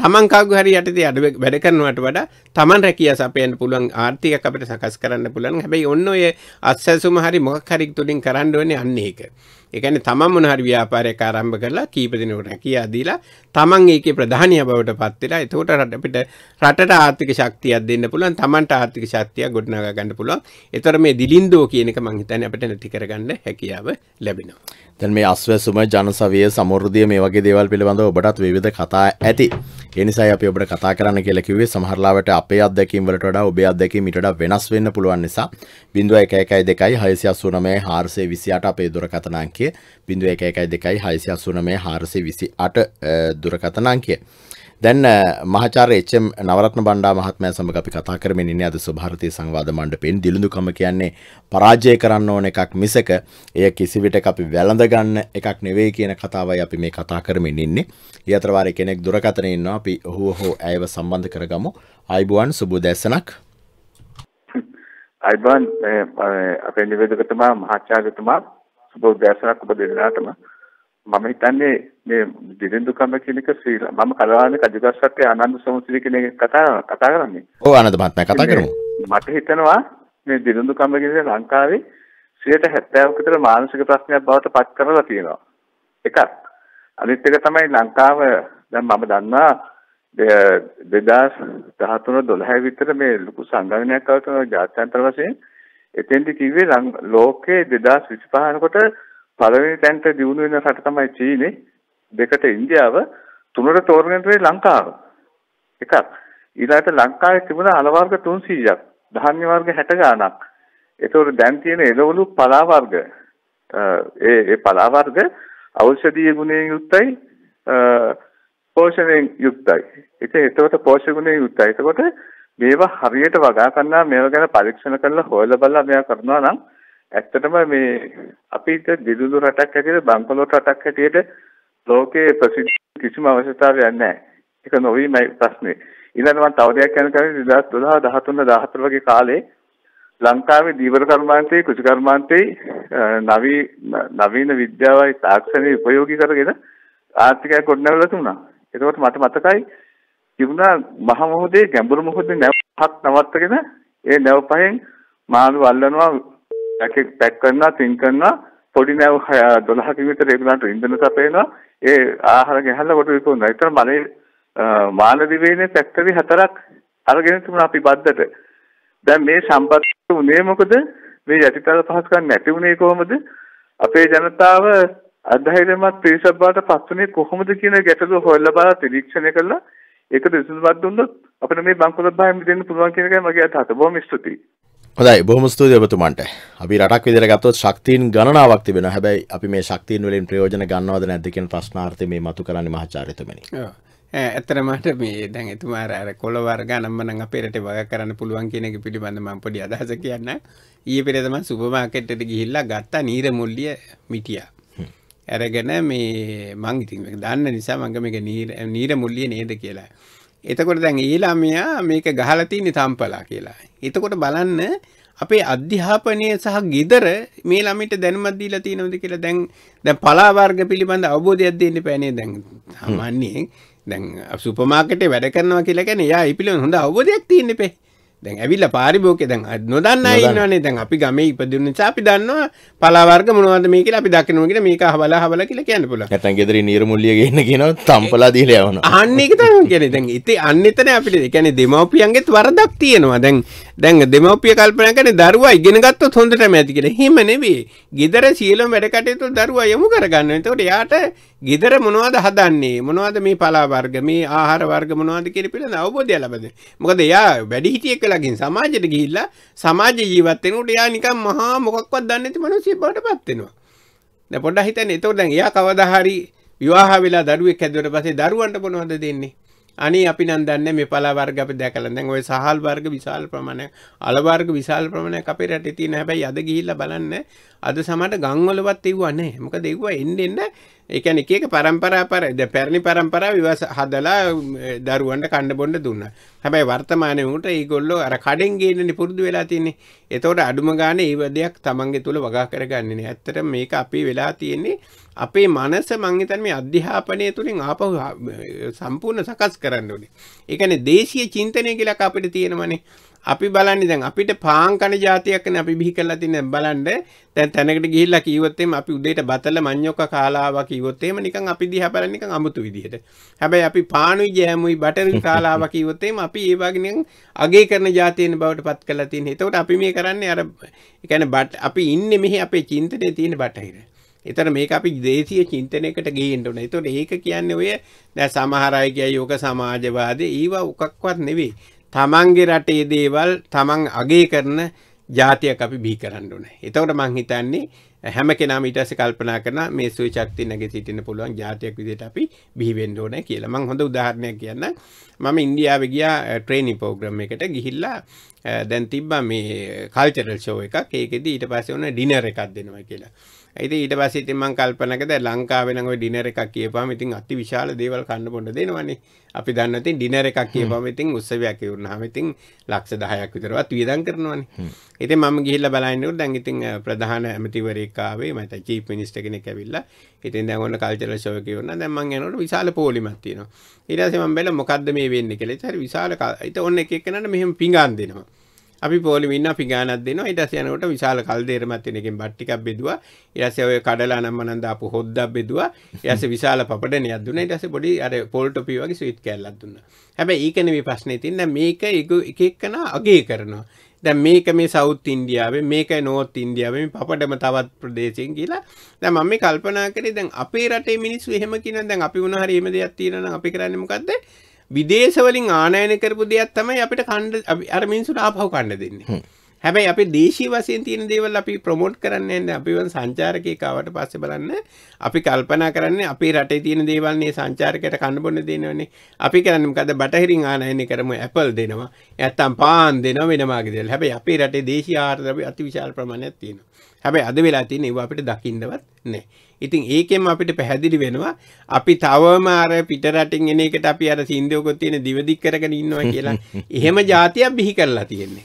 තමන් කවුරු හරි යටතේ අඩ වැඩ කරනවට වඩා තමන් රැකියාව සපයන්න පුළුවන් ආර්ථිකයක් අපිට සකස් කරන්න පුළුවන්. හැබැයි ඔන්න ඔය අත්සැසුම හරි මොකක් හරි තුලින් කරන්න ඕනේ අන්න ඒක. ඒ කියන්නේ තමන් මොන හරි ව්‍යාපාරයක් ආරම්භ කරලා කීප දිනකට කියා දීලා තමන් ඒකේ ප්‍රධානිය බවට පත් වෙලා එතකොට අපිට රටට ආර්ථික ශක්තියක් දෙන්න පුළුවන් තමන්ට ආර්ථික ශක්තියක් ගොඩනගා ගන්න පුළුවන්. ඒතර මේ දිලින්දෝ කියන එක මං හිතන්නේ අපිට නැති කරගන්න හැකියාව ලැබෙනවා. දැන් මේ අස්වැසුම ජනසවිය සමෘද්ධිය මේ වගේ දේවල් පිළිබඳව ඔබටත් විවිධ කතා ඇති. එනිසයි අපි ඔබට කතා කරන්න කියලා කිව්වේ සමහරලාවට අපේ අත්දැකීම් වලට වඩා ඔබේ අත්දැකීම් ඊට වඩා වෙනස් වෙන්න පුළුවන් නිසා 0112 689 අපේ දුරකථන අංකය 0112 689 428 දුරකථන අංකය දැන් මහාචාර්ය එච්.එම්. නවරත්න බණ්ඩා මහත්මයා සමග අපි කතා කරමින් ඉන්නේ අද සුභාරතී සංවාද මණ්ඩපයෙන් දිලිඳුකම කියන්නේ පරාජය කරන්න ඕන එකක් මිසක එය කිසිවිටක අපි වැළඳ ගන්න එකක් නෙවෙයි කියන කතාවයි අපි මේ කතා කරමින් ඉන්නේ. ඊ අතර වාරේ කෙනෙක් දුරකථනයේ ඉන්නවා අපි ඔහු හෝ ඇයව සම්බන්ධ කරගමු. ආයිබුවන් සුබ දැසනක්. ආයිබුවන් අපේ නිවේදකතුමා මහාචාර්යතුමා සුබ දැසනක් ඔබ දෙන්නාටම මම හිතන්නේ මේ දිවෙන්දු කම කෙනෙක් ශ්‍රී මම කලාවන්නේ කජුගස්සත් ආනන්ද සමුසිරි කෙනෙක් කතා කතා කරන්නේ. ඔව් ආනන්ද මහත්මයා කතා කරමු. මට හිතෙනවා මේ දිවෙන්දු කම කියන්නේ ලංකාවේ 70% කට මානසික ප්‍රශ්නයක් බවට පත් කරලා තියෙනවා. එකක්. අනිත් එක තමයි ලංකාව දැන් මම දන්නා 2013 12 විතර මේ ලොකු සංගමනයක් අවතන ජාත්‍යන්තර වශයෙන් එතෙන්දි කිව්වේ ලෝකයේ 2025 කට පළවෙනි තැනට දියුණු වෙන රට තමයි චීනේ දෙකට ඉන්දියාව තුනට තෝරගෙන ඉන්නේ ලංකාව එකක් ඊළඟට ලංකාවේ තිබුණ අල වර්ග 300ක් ධාන්‍ය වර්ග 60 ගණක් ඒතකොට දැන් තියෙන එළවලු පලා වර්ග ඒ ඒ පලා වර්ග ඖෂධීය ගුණයෙන් යුක්තයි පෝෂණයෙන් යුක්තයි ඉතින් ඒතකොට පෝෂක ගුණයෙන් යුක්තයි ඒතකොට මේවා හරියට වගා කරනවා මේවා ගැන පරීක්ෂණ කරලා හොයලා බලලා මේවා කරනවා නම් ඇත්තටම මේ අපිට දිදුදු රටක් හැටියට බංකොලොත් රටක් හැටියට ලෝකයේ ප්‍රසිද්ධ කිසිම අවශ්‍යතාවයක් නැහැ. ඒක නොවීමයි ප්‍රශ්නේ. ඊළඟ මම තව දෙයක් කියන්න කැමති 2012 13 14 වගේ කාලේ ලංකාවේ දීවර කර්මාන්තයේ කෘෂි කර්මාන්තයේ නවී නවීන විද්‍යාවයි තාක්ෂණය ප්‍රයෝගී කරගෙන ආර්ථිකය ගොඩනගලා තුණා. ඒකවත් මට මතකයි තිබුණා මහ මොහොතේ ගැඹුරු මොහොතේ නැවහක් නවත්තගෙන ඒ නැව පහෙන් මාළු අල්ලනවා එක එක පැක් කරනවා තින් කරනවා පොඩි නැව 12කින් විතර ඒගොල්ලන්ට ඉන්ධන සපයනවා ඒ ආහාර ගෙහල්ලා කොට විකුණනවා. ඒතර මලේ මානදිවේනේ ෆැක්ටරි හතරක් අරගෙන තිබුණා අපි බද්දට. දැන් මේ සම්පත් උනේ මොකද? මේ යටිතල පහසුකම් නැති උනේ කොහොමද? අපේ ජනතාව අධෛර්යමත් පිරිසක් බවට පත් වුණේ කොහොමද කියන ගැටලුව හොයලා බලලා නිරීක්ෂණය කළා. ඒක විසඳුමක් දුන්නොත් අපිට මේ බංකොලොත් භාවයෙන් මිදෙන්න පුළුවන් කියන එකයි මගේ අදහස. බොහොම ස්තුතියි. හොඳයි බොහොම ස්තුතියි ඔබතුමන්ට. අපි රටක් විදිහට ගත්තොත් ශක්තියින් ගණනාවක් තිබෙනවා. හැබැයි අපි මේ ශක්තියින් වලින් ප්‍රයෝජන ගන්නවද නැද්ද කියන ප්‍රශ්නාර්ථය මේ මතු කරන්නේ මහාචාර්යතුමනි. ඔව්. ඇත්තටම මට මේ දැන් එතුමා අර කොළ වර්ග අනම්ම නම් අපේ රටේ වග කරන්න පුළුවන් කියන එක පිළිබඳව මම පොඩි අදහස කියන්න. ඊයේ පෙරේද මම සුපර් මාකට් එකට ගිහිල්ලා ගත්ත නීර මුල්ලිය මිටියා. අරගෙන මේ මං ඉතින් මේක දන්න නිසා මම මේක නීර නීර මුල්ලිය නේද කියලා. එතකොට දැන් ඒ ළමයා මේක ගහලා තින්නේ තම්පලා කියලා. එතකොට බලන්න අපේ අධ්‍යාපනය සහ ගෙදර මේ ළමයිට දැනුමක් දීලා තියෙනවද කියලා දැන් දැන් පලා වර්ග පිළිබඳ අවබෝධයක් දෙන්න බෑනේ දැන් සාමාන්‍යයෙන් දැන් සුපර් මාකට් එකේ වැඩ කරනවා කියලා කියන්නේ එයා ඒ පිළිබඳ හොඳ අවබෝධයක් තියෙන්න ඉපේ. දැන් ඇවිල්ල පාරිභෝකය දැන් නොදන්න ඉන්නවනේ දැන් අපි ගම ඉපදින චාපි දන්නවා පලාවර්ග මොනවද මේක අපි දකිනවගෙන මේක හබල හබල කියලා කියන්න පුල ඇතන් ගෙදර නිර්මුල්ලිය ගන්න කියන තම්පලා දීල යවන අන්නෙක තම කියන දැන් ඉති අන්නෙතන අපිට එකැන දෙමවපියන්ගෙත් වරදක් තියෙනවා දැන් දැන් දෙමවපිය කල්පන කන දරුවා ඉගෙනගත්ත හොඳට මැති කියෙන හෙම නෙවේ ගෙදර සියලම් වැඩකටයුතු දරුවා යමු කරගන්න එතකොට යාට ගෙදර මොනවද හදන්නේ මොනවද මේ පලා වර්ග මේ ආහාර වර්ග මොනවද කියලා පිළිබඳ අවබෝධය ලබන්නේ. මොකද එයා වැඩිහිටියෙක් වෙලාගින් සමාජයට ගිහිල්ලා සමාජ ජීවත් වෙනකොට එයා නිකන් මහා මොකක්වත් දන්නේ නැති මිනිස්සු බවටපත් වෙනවා. දැන් පොඩ්ඩක් හිතන්න. ඒතකොට දැන් එයා කවදා හරි විවාහ වෙලා දරුවෙක් හැදුවට පස්සේ දරුවන්ට මොනවද දෙන්නේ? අනි අපි නන්දන්න මේ පලා වර්ග අප දැකලඳ ඔය සහල් වර්ග විශාල් ප්‍රමණය අලවර්ග විශාල් ප්‍රමණය අපේ රට තියන හැබැයි අද ගිහිල්ල බලන්න අද සමට ගංවලවත් එව්වන්නේ මොක දෙව්වා එන්න එන්න එකන එකක පරම්පරා පරද පැරණි පරම්පරා විවස හදලා දරුවන්ට කණ්ඩ බොන්ඩ දුන්න හැබැයි වර්තමානයට ඒගොල්ලො අර කඩෙන් ගේනනි පුරුදු වෙලා තින්නේ එතවට අඩුම ගාන ඒවදයක් තමන්ගේ තුළ වගා කරගන්නේ ඇත්තට මේක අපි වෙලා තියෙන්නේ අපේ මනස මංහිතන් මේ අධ්‍යාපනය තුළින් ආපහු සම්පූර්ණ සකස් කරන්න ඕනේ. ඒකන දේශය චින්තනය කියලක් අපිට තියෙනවනේ අපි බලන්න දැන් අපිට පාංකන ජාතියක්න අපි බිහි කරලා තින බලන්ඩ තැන් තැනකට ගිල්ලා කිවත්තෙම අපි උදේට බතල මං්යෝක කාලාවක් කිවොත්තේම නිකන් අපි දිහ බලනික අමුතු විදිහට හැබැයි අපි පානුයි ජෑමුයි බටරින් කාලාවක් කිවොත්තේම අපි ඒවාගෙනෙන් අගේ කරන ජාතියන බවට පත් කලා තින් හිතවට අපි මේ කරන්නේ අර එකන බට අපි ඉන්න මෙහි අපේ චින්තනය තියෙන බටහිර එතන මේක අපි දේශීය චින්තනයකට ගේන්න ඕනේ. ඒතකොට ඒක කියන්නේ ඔය දැන් සමහර අය කියයි යෝග සමාජවාදී ඊව උකක්වත් නෙවෙයි. තමන්ගේ රටේ දේවල් තමන් අගේ කරන જાතියක් අපි බිහි කරන්න ඕනේ. එතකොට මං හිතන්නේ හැම කෙනාම ඊට පස්සේ කල්පනා කරන මේ සුවි ශක්තිය නැගී සිටින්න පුළුවන් જાතියක් විදිහට අපි බිහි වෙන්න ඕනේ කියලා. මං හොඳ උදාහරණයක් කියන්නම්. මම ඉන්දියාවේ ගියා ට්‍රේනින් ප්‍රෝග්‍රෑම් එකට ගිහිල්ලා දැන් තිබ්බා මේ කල්චරල් ෂෝ එකක්. ඒකෙදි ඊට පස්සේ ඔන්න ඩිනර් එකක් දෙනවා කියලා. ඇති ඊට පසිට මං කල්පනකද ලංකාවෙන ඔය ඩිනර එකක් කියපම ඉතින් අති විශාල දේවල් කන්න පොඩ දෙනවන්නේ අපි දන්නති ඩිනර එකක් කියපම ඉතින් උත්සවයක් වුණාම ඉතින් ලක්ෂ 10ක් විතරවත් වියදම් කරනවනේ. ඉතින් මම ගිහිල්ලා බලන්නකොට දැන් ඉතින් ප්‍රධාන ඇමතිවරයෙක් ආවේ මම චීෆ් මිනිස්ටර් කෙනෙක් ඇවිල්ලා. ඉතින් දැන් ඔන්න කල්චරල් ෂෝ එකේ වුණා. දැන් මං යනකොට විශාල පෝලිමක් තියෙනවා. ඊට පස්සේ මම බැලුවා මොකද්ද මේ වෙන්නේ කියලා. ඉතින් හරි විශාල ඉතින් ඔන්න එක එක නන්න මෙහෙම පිඟාන් දෙනවා. අපි පොලිමින් අපි ගානක් දෙනවා ඊට පස්සේ යනකොට විශාල කල් දෙරමත් වෙන එකෙන් බත් ටිකක් බෙදුවා ඊට පස්සේ ඔය කඩලා නම් මනන් දාපු හොද්දක් බෙදුවා ඊට පස්සේ විශාල පපඩණයක් දුන්නා ඊට පස්සේ පොඩි අර පොල් টොපි වගේ ස්වීට් කෑල්ලක් දුන්නා හැබැයි ඒක නෙවෙයි ප්‍රශ්නේ තියෙන්නේ මේක එක එකනා අගේ කරනවා දැන් මේක මේ සෞත් ඉන්දියාවේ මේක නෝත් ඉන්දියාවේ මේ පපඩම තවත් ප්‍රදේශයෙන් කියලා දැන් මම මේ කල්පනා කරේ දැන් අපේ රටේ මිනිස්සු එහෙම කියනවා දැන් අපි වුණා හරි එහෙම දෙයක් තියෙනවා නම් අපි කරන්නේ මොකද්ද විදේශවලින් ආනයන කරපු දෙයක් තමයි අපිට කණ්ඩ අර මිනිසුට ආපහු කණ්ඩ දෙන්නේ හැබැයි අපි දේශී වසයෙන් තියෙන දේවල් අපි ප්‍රමෝට් කරන්න යන්න අපිවන් සංචාරකය කාවට පස්සේ බලන්න අපි කල්පනා කරන්නේ අපේ රටේ තියෙන දේවල්න්නේ සංචාරකයට කන්න බොන්න දෙනවනේ අපි කරන්නේ මොකද බටහිරින් ආනයනය කරමු ඇපල් දෙනවා නැත්තම් පාන් දෙනවා වෙනමාගේ දේවල් හැබැයි අපේ රටේ දේශීය ආහාර අපි අතිවිශාල ප්‍රමාණයක් තියෙනවා හැබැයි අද වෙලා තියෙන ඒවා අපිට දකින්නවත් නැහැ. ඉතින් ඒකෙන් අපිට පැහැදිලි වෙනවා අපි තවම අර පිටරටින් එන එකට අපි අර සින්දුවක තියෙන දිවදික් කරගෙන ඉන්නවා කියලා. එහෙම જાතියක් බිහි කරලා තියෙන්නේ.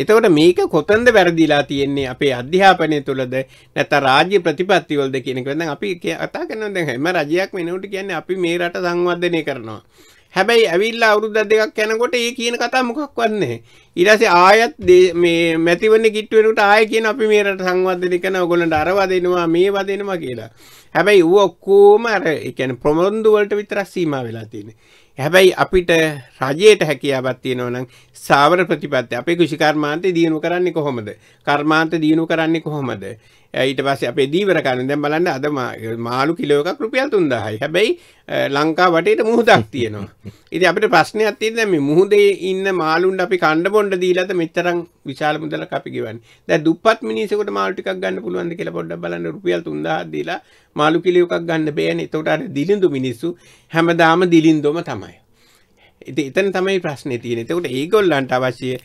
එතකොට මේක කොතනද වැරදිලා තියෙන්නේ අපේ අධ්‍යාපනය තුළද නැත්නම් රාජ්‍ය ප්‍රතිපත්තිවලද කියන එක. දැන් අපි කතා කරනවා දැන් හැම රජයක් වෙනකොට කියන්නේ අපි මේ රට සංවර්ධනය කරනවා. හැබැයි ඇවිල්ලා අවුරුද්ද දෙකක් යනකොට ඒ කියන කතා මොකක්වත් නැහැ. ඊට පස්සේ ආයත් මේ මැතිවරණ කිට්ටු වෙනකොට ආයෙ කියන අපි මේ රට සංවර්ධනය කරන ඕගොල්ලන්ට අර වදිනවා මේ වදිනවා කියලා. හැබැයි ඌ ඔක්කොම අර ඒ කියන්නේ ප්‍රොමොන්දු වලට විතරක් සීමා වෙලා තියෙන්නේ. හැබැයි අපිට රජයට හැකියාවක් තියෙනවා නම් සාවර ප්‍රතිපත්තිය අපේ කෘෂි කර්මාන්තය දියුණු කරන්නේ කොහොමද? කර්මාන්ත දියුණු කරන්නේ කොහොමද? ඊට පස්සේ අපේ දීවර කන දැන් බලන්න අද මාළු කිලෝ එකක් රුපියල් 3000යි. හැබැයි ලංකා වටේට මුහුදක් තියෙනවා. ඉතින් අපිට ප්‍රශ්නයක් තියෙන දැන් මේ මුහුදේ ඉන්න මාළුන්ට අපි කණ්ඩ බොණ්ඩ දීලාද මෙච්චරම් විශාල මුදලක් අපි ගෙවන්නේ. දැන් දුප්පත් මිනිසෙකුට මාළු ටිකක් ගන්න පුළුවන්ද කියලා පොඩ්ඩක් බලන්න රුපියල් 3000ක් දීලා මාළු කිලෝ එකක් ගන්න බෑනේ. එතකොට අර දිලිඳු මිනිස්සු හැමදාම දිලින්දොම තමයි. ඉතින් එතන තමයි ප්‍රශ්නේ තියෙන්නේ. එතකොට ඒගොල්ලන්ට අවශ්‍ය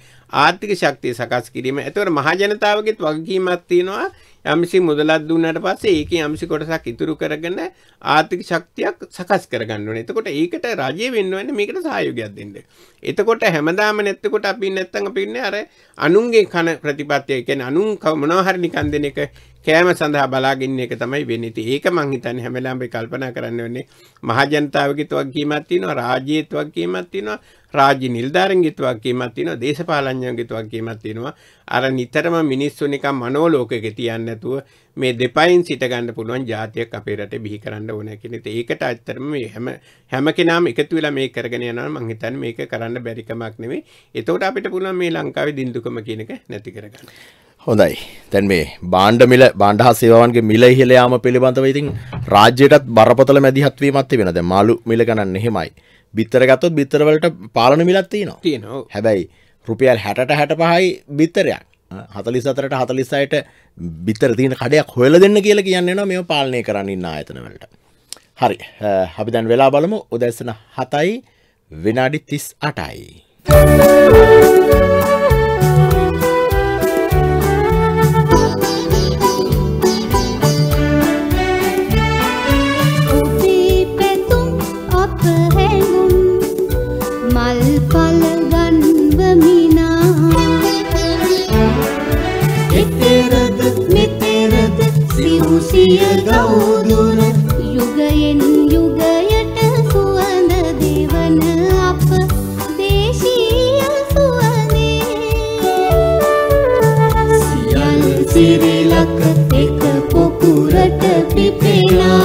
ආර්ථික ශක්තිය සකස් කිරීම. එතකොට මහජනතාවගෙත් වගකීමක් තියෙනවා. යම්සි මුදලක් දුන්නට පස්සේ ඒකේ යම්සි කොටසක් ඉතුරු කරගෙන ආර්ථික ශක්තියක් සකස් කරගන්න ඕනේ. එතකොට ඒකට රජය වෙන්න වෙන්නේ මේකට සහයෝගයක් දෙන්න. එතකොට හැමදාම නැත්තකොට අපි නැත්තම් අපි ඉන්නේ අර අනුන්ගේ කන ප්‍රතිපත්තිය කියන්නේ අනුන් මොනවා හරි නිකන් දෙන එක කෑම සඳහා බලාගන්න එක තමයි වෙන්නේ. ඉතින් ඒක මං හිතන්නේ හැම වෙලාවෙම කල්පනා කරන්න ඕනේ මහජනතාවගේ තවක්කීමක් තියෙනවා, රාජ්‍යයේ තවක්කීමක් තියෙනවා, රාජ්‍ය නිලධාරීන්ගේ තවක්කීමක් තියෙනවා, දේශපාලඥයන්ගේ තවක්කීමක් තියෙනවා. අර නිතරම මිනිස්සු නිකන් මනෝලෝකයක තියන්න නැතුව මේ දෙපයින් සිට ගන්න පුළුවන් ජාතියක් අපේ රටේ බිහි කරන්න ඕනේ කියන එක. ඒකට ඇත්තටම මේ හැම හැම කෙනාම එකතු වෙලා මේක කරගෙන යනවා මම හිතන්නේ මේක කරන්න බැරි කමක් නෙවෙයි. එතකොට අපිට පුළුවන් මේ ලංකාවේ දින්දුකම කියන එක නැති කරගන්න. හොඳයි. දැන් මේ බාණ්ඩ මිල බාණ්ඩ හා සේවාවන්ගේ මිල ඉහළ යාම පිළිබඳව ඉතින් රාජ්‍යයටත් බරපතල මැදිහත් වීමක් තිබෙනවා. දැන් මාළු මිල ගණන් එහෙමයි. බිත්තර ගත්තොත් බිත්තරවලට පාලන මිලක් තියෙනවා. තියෙනවා. හැබැයි රුපියල් 60ට 65යි බිත්තරයක්. හතලිසතරට හතලිසයට බිතර තින කඩයක් හොල දෙන්න කියල කියන්නෙන මෙ පාලනය කරන්නන්න ආයතනවලට. හරි අපි දැන් වෙලා බලමු උදැසන හතයි වෙනාඩි තිස් අටයි. සිය ගෞදුර යුගයෙන් යුගයට සුවඳ දෙවන අප දේශීය සුවනේ සියල් සිරිලක එක පොකුරට පිපෙනා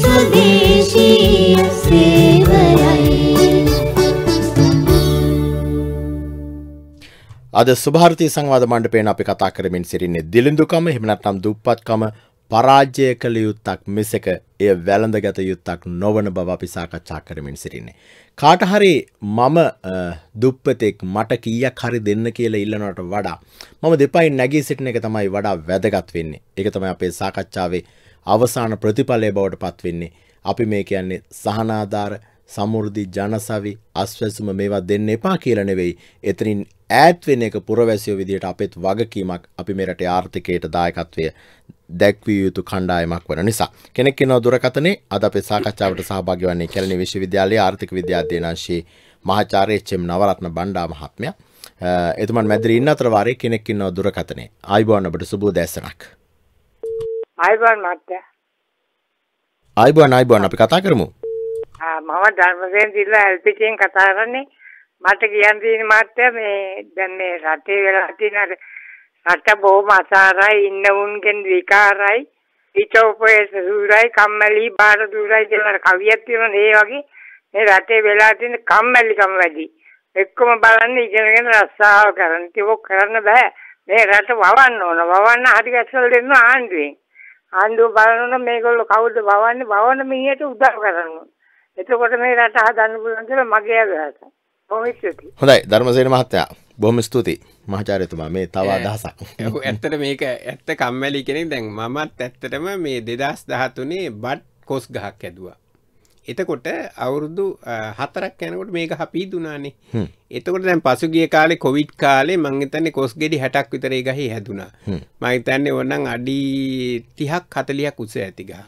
स्वदेशी අද සුභාර්තය සංවාධ මණ්ඩපයෙන් අපි කතා කරමින් සිරින්නේ දිලිඳුකම හිමනත්නම් දුප්පත්කම පරාජය කළ යුත්තක් මෙසක එය වැළඳගත යුත්තක් නොවන බව අපි සාකච්ඡා කරමින් සිරින්නේ. කාටහරි මම දුප්පතෙක් මට කීයක් හරි දෙන්න කියලා ඉල්ලනවට වඩා මම දෙපයි නැගී සිටින එක තමයි වඩා වැදගත් වෙන්නේ. ඒක තමයි අපේ සාකච්ඡාවේ අවසාන ප්‍රතිඵලය බවට පත් වෙන්නේ. අපි මේ කියන්නේ සහනාධාර සමෘද්ධි ජනසවි අස්වැසුම මේවා දෙන්න එපා කියලා නෙවෙයි. එතනින් ඈත් වෙන එක පුරවැසියෝ විදියට අපෙත් වගකීමක් අපි මේ රටේ ආර්ථිකයට දායකත්වය දැක්විය යුතු කණ්ඩායමක් වන නිසා. කෙනෙක් කෙනා දුරකතනේ අද අපේ සාකච්ඡාවට සහභාගී වන්නේ කැලණි විශ්වවිද්‍යාලයේ ආර්ථික විද්‍යාධ්‍යනාංශයේ මහාචාර්ය එච්.එම්. නවරත්න බණ්ඩා මහත්මයා. එතුමන් මැදිරි ඉන්න අතර වාරේ කෙනෙක් ඉන්නවා දුරකතනේ. ආයිබෝන් ඔබට සුබ උදෑසනක්. ආයිබෝන් මහත්තයා. ආයිබෝන් ආයිබෝන් අපි කතා කරමු. මම ධර්මසේන දිල්ල එල්පිටියෙන් කතා කරන්නේ. මට කියන්න තියෙන මාත්‍ය මේ දැන් මේ රටේ වෙලා තියෙන රට බොහොම අසාරයි ඉන්න උන්ගෙන් විකාරයි විචෝපේස දුරයි කම්මැලි බාර දුරයි කියලා කවියක් තියෙනවා ඒ වගේ මේ රටේ වෙලා තියෙන කම්මැලිකම වැඩි. එක්කම බලන්නේ ඉගෙනගෙන රස්සාව කරන්න. ඒක කරන්න බෑ. මේ රට වවන්න ඕන. වවන්න හරි ගැස්සල් දෙන්න ආණ්ඩුවෙන්. ආණ්ඩුව බලනොත් මේගොල්ලෝ කවුද බවන්නේ බවන මිනිහට උදව් කරනවා. එතකොට මේ රට හදන්න පුළුවන් කියලා මගේ අදහස. හොඳයි ධර්මසේන මහත්තයා බොහොම ස්තුතියි මහාචාර්යතුමා මේ තව අදහසක්. ඇත්තට මේක ඇත්ත කම්මැලි කෙනෙක් දැන් මමත් ඇත්තටම මේ 2013 බට් කොස් ගහක් ඇදුවා. එතකොට අවුරුදු හතරක් යනකොට මේක හපීදුනානේ එතකොට දැන් පසුගිය කාලේ කොවිඩ් කාලේ මං හිතන්නේ කොස් ගෙඩි 60ක් විතර ඒ ගහේ හැදුනා මං හිතන්නේ ඕනනම් අඩි 30ක් 40ක් උස ඇති ගහ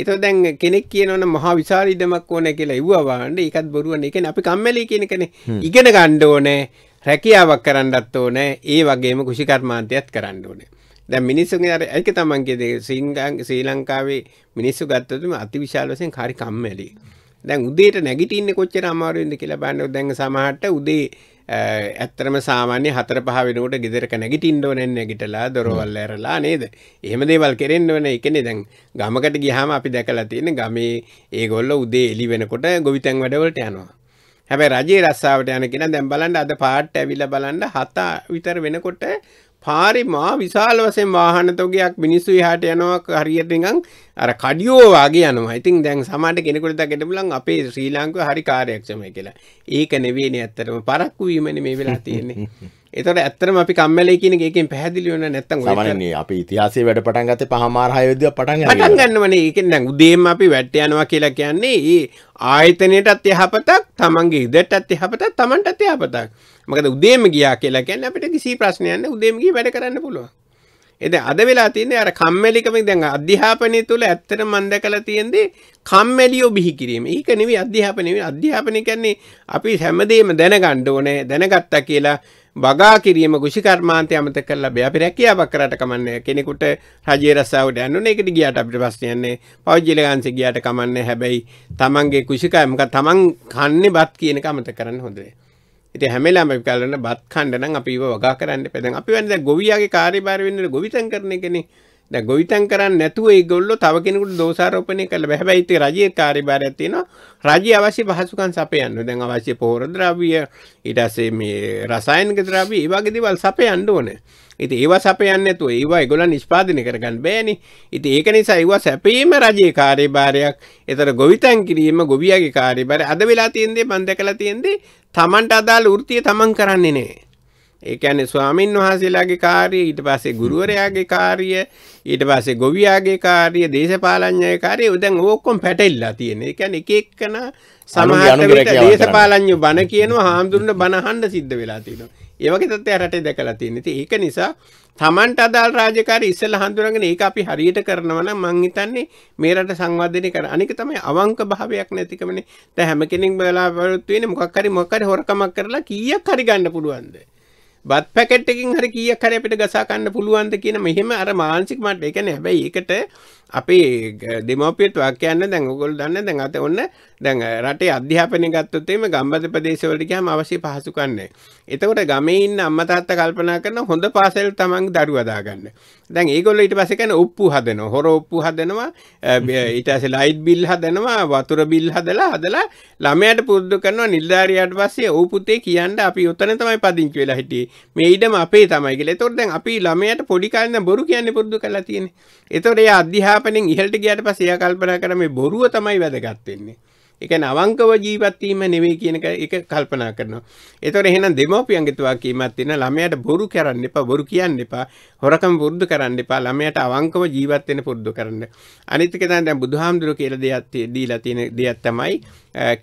එතකොට දැන් කෙනෙක් කියනවනම් මහා විශාල ඉඩමක් ඕනේ කියලා ඉව්වා වහන්න ඒකත් බොරුවනේ ඒ කියන්නේ අපි කම්මැලි කියන එකනේ ඉගෙන ගන්න ඕනේ රැකියාවක් කරන්නත් ඕනේ ඒ වගේම කුෂිකර්මාන්තයත් කරන්න ඕනේ දැන් මිනිස්සුගේ අර ඒක තමන්ගේ දේ ශ්‍රී ලංකාවේ මිනිස්සු ගත්තොත් අතිවිශාල වශයෙන් කාරි කම්මැලි. දැන් උදේට නැගිටින්නේ කොච්චර අමාරුවෙන්ද කියලා බලන්න දැන් සමහරට උදේ ඇත්තටම සාමාන්‍ය 4 5 වෙනකොට ගෙදරක නැගිටින්න ඕනේ නැගිටලා දොරවල් ඇරලා නේද? එහෙම දේවල් කෙරෙන්න ඕනේ. ඒ කියන්නේ දැන් ගමකට ගියාම අපි දැකලා තියෙන ගමේ ඒගොල්ලෝ උදේ එළි වෙනකොට ගොවිතැන් වැඩවලට යනවා. හැබැයි රජයේ රස්සාවට යන කෙනා දැන් බලන්න අද පාට ඇවිල්ලා බලන්න 7 විතර වෙනකොට පාරි මා විශාල වසෙන් වාහන තොගයක් මිනිස්සු හාට යනවා හරියට නිකං අර කඩියෝ වගේ යනවා ඉතින් දැන් සමට කෙනෙකුට ගෙටපුලන් අපේ ශ්‍රී ලාංකව හරි කාරයක්ෂමය කියලා ඒක නෙවේන ඇත්තරම පරක්කු වීමන මේ වෙලා තියෙන්නේ එතට ඇත්තම අපි කම්මල කියන එකෙන් පැදිලිවන නැත්තන් ගන්නේ අපි ඉතිහාසේ වැඩ පටන් ගත පහමාරහයෝද පටන් පටන් ගන්නවන එකෙන් උදේම අපි වැට්ටයනවා කියලා කියන්නේ ඒ ආයතනයට අත්‍යහපතක් තමන්ගේ ඉදට අත්‍යහපතක් තමන්ට අත්‍යහපතක් මකද උදේම ගියා කියලා කියන්න අපිට කිසි ප්‍රශ්නයන්න උදේමගේ වැඩ කරන්න පුළුව එද අද වෙලා තියන්නේ අර කම්මැලිකමින් දැන් අධ්‍යාපනය තුළ ඇත්තට මන්ද කළ තියෙන්දේ කම්මැලියෝ බිහි කිරීම ඒක නෙවි අධ්‍යාපනය අධ්‍යාපනය කන්නේ අපි හැමදේම දැනගණ්ඩ ඕනේ දැනගත්තා කියලා වගා කිරීම ගුෂි කර්මාන්තය අමත කරලා බෑ අපි රැකියාවක් කරාට කමන්නේ කෙනෙකුට රජයේ රස්සාවට යන්න ඕනේ ඒකට ගියාට අපිට ප්‍රශ්න යන්නේ පෞද්ගලිකංශේ ගියාට කමන්නේ හැබැයි තමන්ගේ කුෂිකය මොකද තමන් කන්නේ බත් කියන එක අමතක කරන්න හොඳ නෑ ඉතින් හැම වෙලාවෙම අපි කරන බත් කන්න නම් අපි ඒව වගා කරන්න එපා දැන් අපි වෙන්නේ දැන් ගොවියාගේ කාර්යභාරය වෙන්නේ ගොවිතැන් කරන එකනේ දැන් ගොවිතැන් කරන්නේ නැතුව ඒගොල්ලෝ තව කෙනෙකුට දෝෂාරෝපණය කළා. හැබැයි ඉතින් රජයේ කාර්යභාරයක් තියෙනවා. රජය අවශ්‍ය පහසුකම් සපයන්න. දැන් අවශ්‍ය පොහොර ද්‍රව්‍ය, ඊට පස්සේ මේ රසායනික ද්‍රව්‍ය, ඒ වගේ දේවල් සපයන්න ඕනේ. ඉතින් ඒවා සපයන්නේ නැතුව ඒවා ඒගොල්ලන් නිෂ්පාදනය කරගන්න බෑනේ. ඉතින් ඒක නිසා ඒවා සැපීම රජයේ කාර්යභාරයක්. ඒතර ගොවිතැන් කිරීම ගොවියාගේ කාර්යභාරය. අද වෙලා තියෙන දේ මම දැකලා තියෙන දේ තමන්ට අදාළ වෘත්තිය තමන් කරන්නේ නැහැ. ඒ කියන්නේ ස්වාමින් වහන්සේලාගේ කාර්යය ඊට පස්සේ ගුරුවරයාගේ කාර්යය ඊට පස්සේ ගොවියාගේ කාර්යය දේශපාලඥයේ කාර්යය දැන් ඕකම පැටෙල්ලා තියෙන. ඒ කියන්නේ එක එකන සමහර විට දේශපාලඥ බණ කියනවා හාමුදුරන බණ අහන්න සිද්ධ වෙලා තියෙනවා. ඒ වගේ තත්ත්වයක් රටේ දැකලා තියෙන. ඉතින් ඒක නිසා Tamanට අදාළ රාජකාරී ඉස්සෙල්ලා හඳුනගෙන ඒක අපි හරියට කරනවා නම් මං හිතන්නේ මේ රට සංවර්ධනය කර. අනික තමයි අවංක භාවයක් නැතිකමනේ. දැන් හැම කෙනෙක්ම බලාපොරොත්තු වෙන්නේ මොකක් හරි මොකක් හරි හොරකමක් කරලා කීයක් හරි ගන්න පුළුවන්ද? වත් පැකට්කින් හරි කිය කර අපිට ගසාකන්න පුළුවන්ද කියන මෙහෙම අර මාංසික මට එකන හැබැයි ඒකට අපේ දෙමෝපියට වාක්‍යයන්න දැන් ගොල් දන්න දැන් අත ඔන්න දැන් රටේ අධ්‍යාපනය ගත්තොත්තේම ගම්බත ප්‍රදේශවලටකම අවශ්‍ය පහසු කන්නේ. එතකොට ගමඉන්න අම්මතාත්ත කල්පනා කරන හොඳ පාසල් තමන් දරුවදාගන්න. දැන් ඒගොල්ල ඊට පස්සේ කියන්නේ උප්පු හදනවා හොර උප්පු හදනවා ඊට පස්සේ ලයිට් බිල් හදනවා වතුර බිල් හදලා හදලා ළමයාට පුරුදු කරනවා නිලධාරියාට පස්සේ "ඔව් පුතේ කියන්න අපි උතන තමයි පදිංචි වෙලා හිටියේ මේ ඊඩම අපේ තමයි" කියලා. ඒතකොට දැන් අපි ළමයාට පොඩි කාලේ ඉඳන් බොරු කියන්නේ පුරුදු කරලා තියෙන්නේ. ඒතකොට එයා අධ්‍යාපනයෙන් ඉහළට ගියාට පස්සේ එයා කල්පනා කරා මේ බොරුව තමයි වැදගත් වෙන්නේ. ඒ කියන්නේ අවංකව ජීවත් වීම නෙවෙයි කියන එක කල්පනා කරනවා. ඒතොර එහෙනම් දෙමෝපියන්ගේ තුවාකීමක් තියෙන ළමයාට බොරු කරන්න එපා, බොරු කියන්න එපා, හොරකම් පුරුදු කරන්න එපා, ළමයාට අවංකව ජීවත් වෙන්න පුරුදු කරන්න. අනිත් එක තමයි දැන් බුදුහාමුදුරුවෝ කියලා දෙයක් දීලා තියෙන දෙයක් තමයි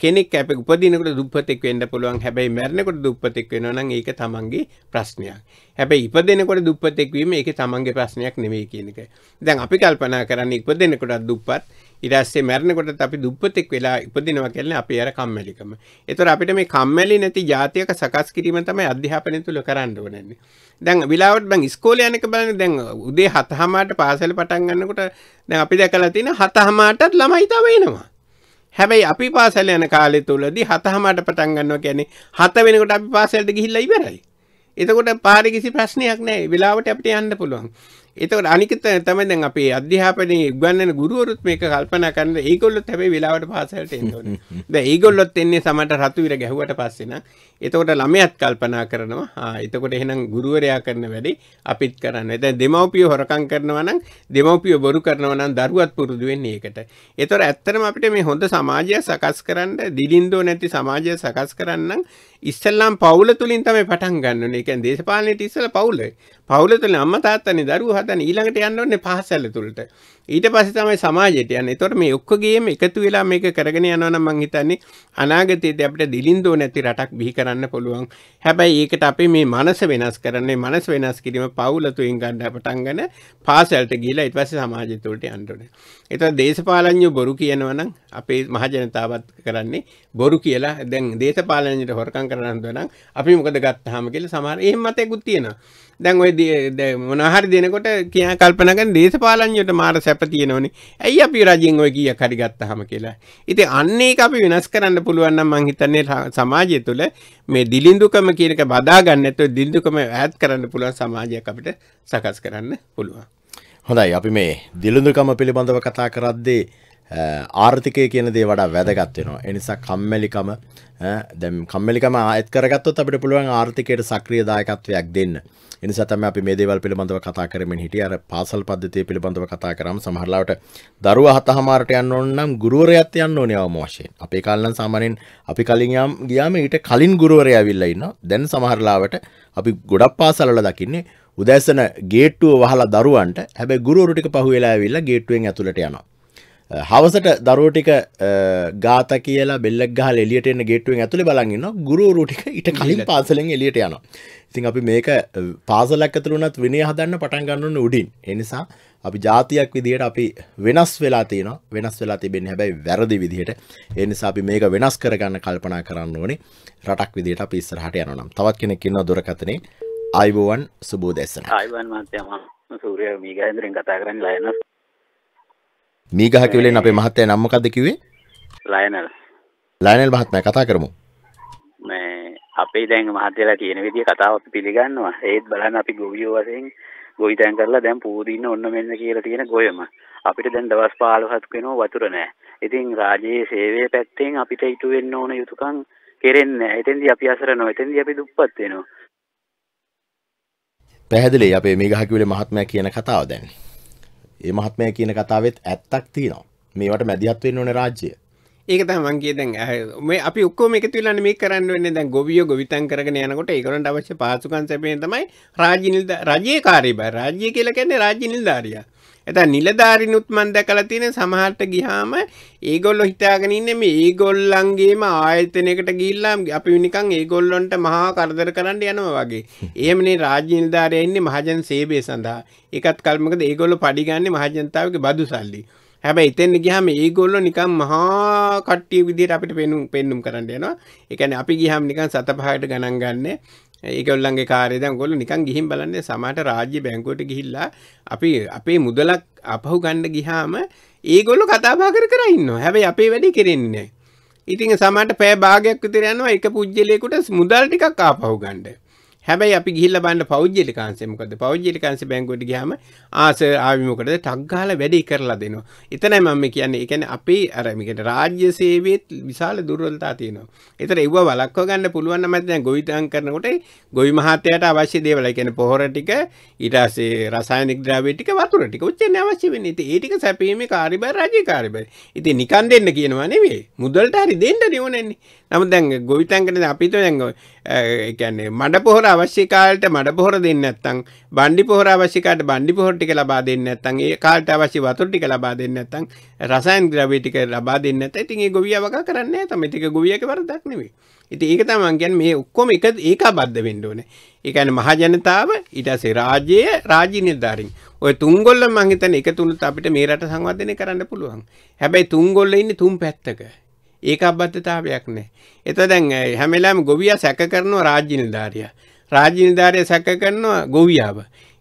කෙනෙක් අපේ උපදිනකොට දුප්පතෙක් වෙන්න පුළුවන් හැබැයි මැරෙනකොට දුප්පතෙක් වෙනවා නම් ඒක තමන්ගේ ප්‍රශ්නයක්. හැබැයි ඉපදෙනකොට දුප්පතෙක් වීම ඒක තමන්ගේ ප්‍රශ්නයක් නෙමෙයි කියන එක. දැන් අපි කල්පනා කරන්නේ ඉපදෙනකොටත් දුප්පත් ඉරස්සේ මැරණකොටත් අපි දුප්පතෙක් වෙලා ඉපදිනවා කියන්නේ අපි අර කම්මැලිකම. ඒතර අපිට මේ කම්මැලි නැති ජාතියක සකස් කිරීම තමයි අධ්‍යාපනය තුල කරන්න ඕනන්නේ. දැන් විලාවට මම ඉස්කෝලේ යනක බලන්නේ දැන් උදේ 7:00ට පාසල පටන් ගන්නකොට දැන් අපි දැකලා තියෙන 7:00ටත් ළමයි තව එනවා. හැබැයි අපි පාසල් යන කාලය තුලදී 7:00ට පටන් ගන්නවා කියන්නේ 7 වෙනකොට අපි පාසලට ගිහිල්ලා ඉවරයි. එතකොට පාරේ කිසි ප්‍රශ්නයක් නැහැ. වෙලාවට අපිට යන්න පුළුවන්. එතකොට අනික තමයි දැන් අපේ අධ්‍යාපනයේ උගන්වන ගුරුවරුත් මේක කල්පනා කරන ඒගොල්ලොත් හැබැයි වෙලාවට පාසලට එන්න ඕනේ. දැන් ඒගොල්ලොත් එන්නේ සමහරට රතු විර ගැහුවට පස්සේ නම් එතකොට ළමයාත් කල්පනා කරනවා. ආ එතකොට එහෙනම් ගුරුවරයා කරන වැඩේ අපිත් කරන්න. දැන් දෙමව්පියෝ හොරකම් කරනවා නම් දෙමව්පියෝ බොරු කරනවා නම් දරුවත් පුරුදු වෙන්නේ ඒකට. ඒතොර ඇත්තටම අපිට මේ හොඳ සමාජයක් සකස් කරන්න, දිලින්දෝ නැති සමාජයක් සකස් කරන්න ඉස්සල්ලාම් පවුල තුලින් තමයි පටන් ගන්න ඕනේ. ඒ කියන්නේ දේශපාලනයේ ඉස්සලා පවුල. පවුල තුලින් අම්මා තාත්තානේ දරුවෝ හදන ඊළඟට යන්න ඕනේ පාසල තුලට. ඊට පස්සේ තමයි සමාජයට යන්නේ. එතකොට මේ ඔක්කොගේම එකතු වෙලා මේක කරගෙන යනවා නම් මං හිතන්නේ අනාගතයේදී අපිට දිලින්දෝ නැති රටක් බිහි කරන්න පුළුවන්. හැබැයි ඒකට අපි මේ මනස වෙනස් කරන්නේ මනස වෙනස් කිරීම පවුල තුලින් ගන්න පටන් ගන්න පාසලට ගිහිලා ඊට පස්සේ සමාජය තුලට යන්න ඕනේ. එතකොට දේශපාලනඥයෝ බොරු කියනවා නම් අපේ මහජනතාවත් කරන්නේ බොරු කියලා දැන් දේශපාලනඥයට හොරකම් කරන්න හදනවා නම් අපි මොකද ගත්තාම කියලා සමහර එහෙම මතයකුත් තියෙනවා. දැන් ඔය මොනහරි දෙනකොට කිය කල්පනකන් දේශපාලන්යට මාර සැපතියනෝනේ ඇයි අපි රජින් ඔය කිය කරිගත්ත හම කියලා ඉති අන්නේ අපි වෙනස් කරන්න පුළුවන් මංහිතන්නේ සමාජය තුළ මේ දිලින්දුකම කියනක බදාගන්නඇතු දිින්දුකම ඇත් කරන්න පුළුවන් සමාජයක් අපිට සකස් කරන්න පුළුවන් හොඳයි අපි මේ දිලිඳුකම පිළිබඳව කතා කරද්දේ ආර්ථිකය කියන දේ වඩා වැදගත්වෙනවා එනිසා කම්මැලිකම දැම් කම්මලිකම අත් කරගත්තොත් අපිට පුළුවන් ආර්ථිකයට සක්‍රියදායකත්වයක් දෙන්න එනිසා තමයි අපි මේ දේවල් පිළිබඳව කතා කරමින් හිටියේ අර පාසල් පද්ධතිය පිළිබඳව කතා කරාම සමහරලාවට දරුවා හතහමාරට යන්න ඕන නම් ගුරුවරයාත් යන්න ඕනේ අවම වශයෙන් අපේ කාලේ නම් සාමාන්‍යයෙන් අපි කලින් යාම ගියාම ඊට කලින් ගුරුවරයා ඇවිල්ලා ඉන්නවා දැන් සමහරලාවට අපි ගොඩක් පාසල්වල දකින්නේ උදැසන ගේට්ටුව වහලා දරුවන්ට හැබැයි ගුරුවරු ටික පහුවෙලා ඇවිල්ලා ගේට්ටුවෙන් ඇතුළට යනවා Uh, හවසට දරුව ටික uh, ගාත කියලා බෙල්ලක් ගහල එලියට එන්න ගේටුවෙන් ඇතුළේ බලන් ඉන්නවා ගුරුවරු ටික ඊට කලින් පාසලෙන් එලියට යනවා. ඉතින් අපි මේක uh, පාසලක් ඇතුළේ වුණත් විනය හදන්න පටන් ගන්න ඕනේ උඩින්. ඒ නිසා අපි ජාතියක් විදිහට අපි වෙනස් වෙලා තියෙනවා. වෙනස් වෙලා තිබෙන්නේ හැබැයි වැරදි විදිහට. ඒ නිසා අපි මේක වෙනස් කරගන්න කල්පනා කරන්න ඕනේ. රටක් විදිහට අපි ඉස්සරහට යනවා නම්. තවත් කෙනෙක් ඉන්නවා දුරකතනේ. ආයිබෝවන් සුබෝදැසන. ආයිබෝවන් මහත්තයා මම සූර්ය මීගාන්දරෙන් කතා කරන්නේ ලයනස්. මීගහ කිවිලෙන් අපේ මහත්තයා නම මොකද්ද කිව්වේ? ලයනල්. ලයනල් මහත්මයා කතා කරමු. මේ අපේ දැන් මහත්තයලා කියන විදිය කතාව අපි පිළිගන්නවා. ඒත් බලන්න අපි ගොවියෝ වශයෙන් ගොවිතැන් කරලා දැන් පූදින්න ඔන්න මෙන්න කියලා තියෙන ගොයම. අපිට දැන් දවස් 15ක් වෙනවා වතුර නැහැ. ඉතින් රාජ්‍යයේ සේවයේ පැත්තෙන් අපිට ඉටු වෙන්න ඕන යුතුයකම් කෙරෙන්නේ නැහැ. එතෙන්දී අපි අසර නැහැ. එතෙන්දී අපි දුප්පත් වෙනවා. පැහැදිලි අපේ මේ ගහකිවිල මහත්මයා කියන කතාව දැන්. ඒ මහත්මය කියන කතාවත් ඇත්තක් තියෙනවා මේවට මැදිහත්වෙන් ඕන රාජ්‍යය ඒක තමන්ගේ දැන් මේ අපි ඔක්කෝම එක තුලන්න මේ කරන්න වෙන්නේ දැන් ගොවියෝ ගොවිතැන් කරගෙන යනකොට ඒගොල්ලන්ට අවශ්‍ය පහසුකම් සැපයන තමයි රාජ්‍ය නිලද රජයේ කාර්යභාර රාජ්‍ය කියලා කියන්නේ රාජ්‍ය නිලධාරියා ඇත නිලධාරිනුත් මන් දැකලා තියෙන සමහරට ගිහාම ඒගොල්ලෝ හිතාගෙන ඉන්නේ මේ ඒගොල්ලන්ගේම ආයතනයකට ගිහිල්ලා අපි නිකන් ඒගොල්ලන්ට මහා කරදර කරන්න යනවා වගේ. එහෙමනේ රාජ්‍ය නිලධාරියා ඉන්නේ මහජන සේවය සඳහා. ඒකත් කල්මකද ඒගොල්ලෝ පඩි ගන්නෙ මහජනතාවගේ බදු සල්ලි. හැබැයි එතෙන් ගියාම ඒගොල්ලෝ නිකන් මහා කට්ටිය විදිහට අපිට පෙන්නුම් පෙන්නුම් කරන්න යනවා. ඒ කියන්නේ අපි ගියාම නිකන් සත පහකට ගණන් ගන්න. ඒගොල්ලන්ගේ කාරය දැන් ගොල්ල නිකන් ගිහින් බලන්න සමට රාජ්‍ය බැංකුවට ගිහිල්ලා අපි අපේ මුදලක් අපහු ගණ්ඩ ගිහාම ඒගොල්ලු කතාබා කර කර ඉන්න හැබයි අපේ වැඩි කෙරෙන්නේ ඉතින් සමට පෑ භාගයක් විතරයන්නවා එක පුද්ජලයකුට මුදල් ටිකක් ආපහු ගණ්ඩ හැබැයි අපි ගිහිල්ලා බලන්න පෞද්ගලිකංශේ මොකද පෞද්ගලිකංශේ බැංකුවට ගියාම ආසර් ආවි මොකටද ටක් ගහලා වැඩි කරලා දෙනවා. එතනයි මම කියන්නේ. ඒ කියන්නේ අපේ අර මේකට රාජ්‍ය සේවයේත් විශාල දුර්වලතා තියෙනවා. ඒතර ඒව වළක්ව ගන්න පුළුවන් නම් දැන් ගොවිතැන් කරනකොට ගොවි මහත්තයාට අවශ්‍ය දේවල්. ඒ කියන්නේ පොහොර ටික ඊට පස්සේ රසායනික ද්‍රව්‍ය ටික වතුර ටික උච්චෙන් අවශ්‍ය වෙන්නේ. ඉතින් ඒ ටික සැපීමේ කාර්යබර රජයේ කාර්යබර. ඉතින් නිකන් දෙන්න කියනවා නෙවෙයි. මුදලට හරි දෙන්න ඕනන්නේ. නමුත් දැන් ගොවිතැන්කන අපිට දැන් කියන්නේ මඩ පොහොර අවශ්‍ය කාලට මඩ පොහොර දෙන්නේ නැත්නම් බණ්ඩි පොහොර අවශ්‍ය කාලට බණ්ඩි පොහොර ටික ලබා දෙන්නේ නැත්නම් ඒ කාලට අවශ්‍ය වතුර ටික ලබා දෙන්නේ නැත්නම් රසායන ද්‍රව්‍ය ටික ලබා දෙන්නේ නැත්නම් ඉතින් ඒ ගොවියා වගා කරන්නේ නැහැ තමයි. ඒක ගොවියාගේ වරදක් නෙවෙයි. ඉතින් ඒක තමයි මම කියන්නේ මේ ඔක්කොම එක ඒකාබද්ධ වෙන්න ඕනේ. ඒ කියන්නේ මහ ජනතාව ඊට පස්සේ රාජ්‍යය රාජ්‍ය නිලධාරීන් ඔය තුන්ගොල්ල මං හිතන්නේ එකතුනත් අපිට මේ රට සංවර්ධනය කරන්න පුළුවන්. හැබැයි තුන්ගොල්ල ඉන්නේ තුන් පැත්තක. ඒක අබද්ධතාවයක් නැහැ. එතකොට දැන් හැම වෙලාවෙම ගොවියා සැක කරනවා රාජ්‍ය නිලධාරියා. රාජ්‍ය නිලධාරියා සැක කරනවා ගොවියාව.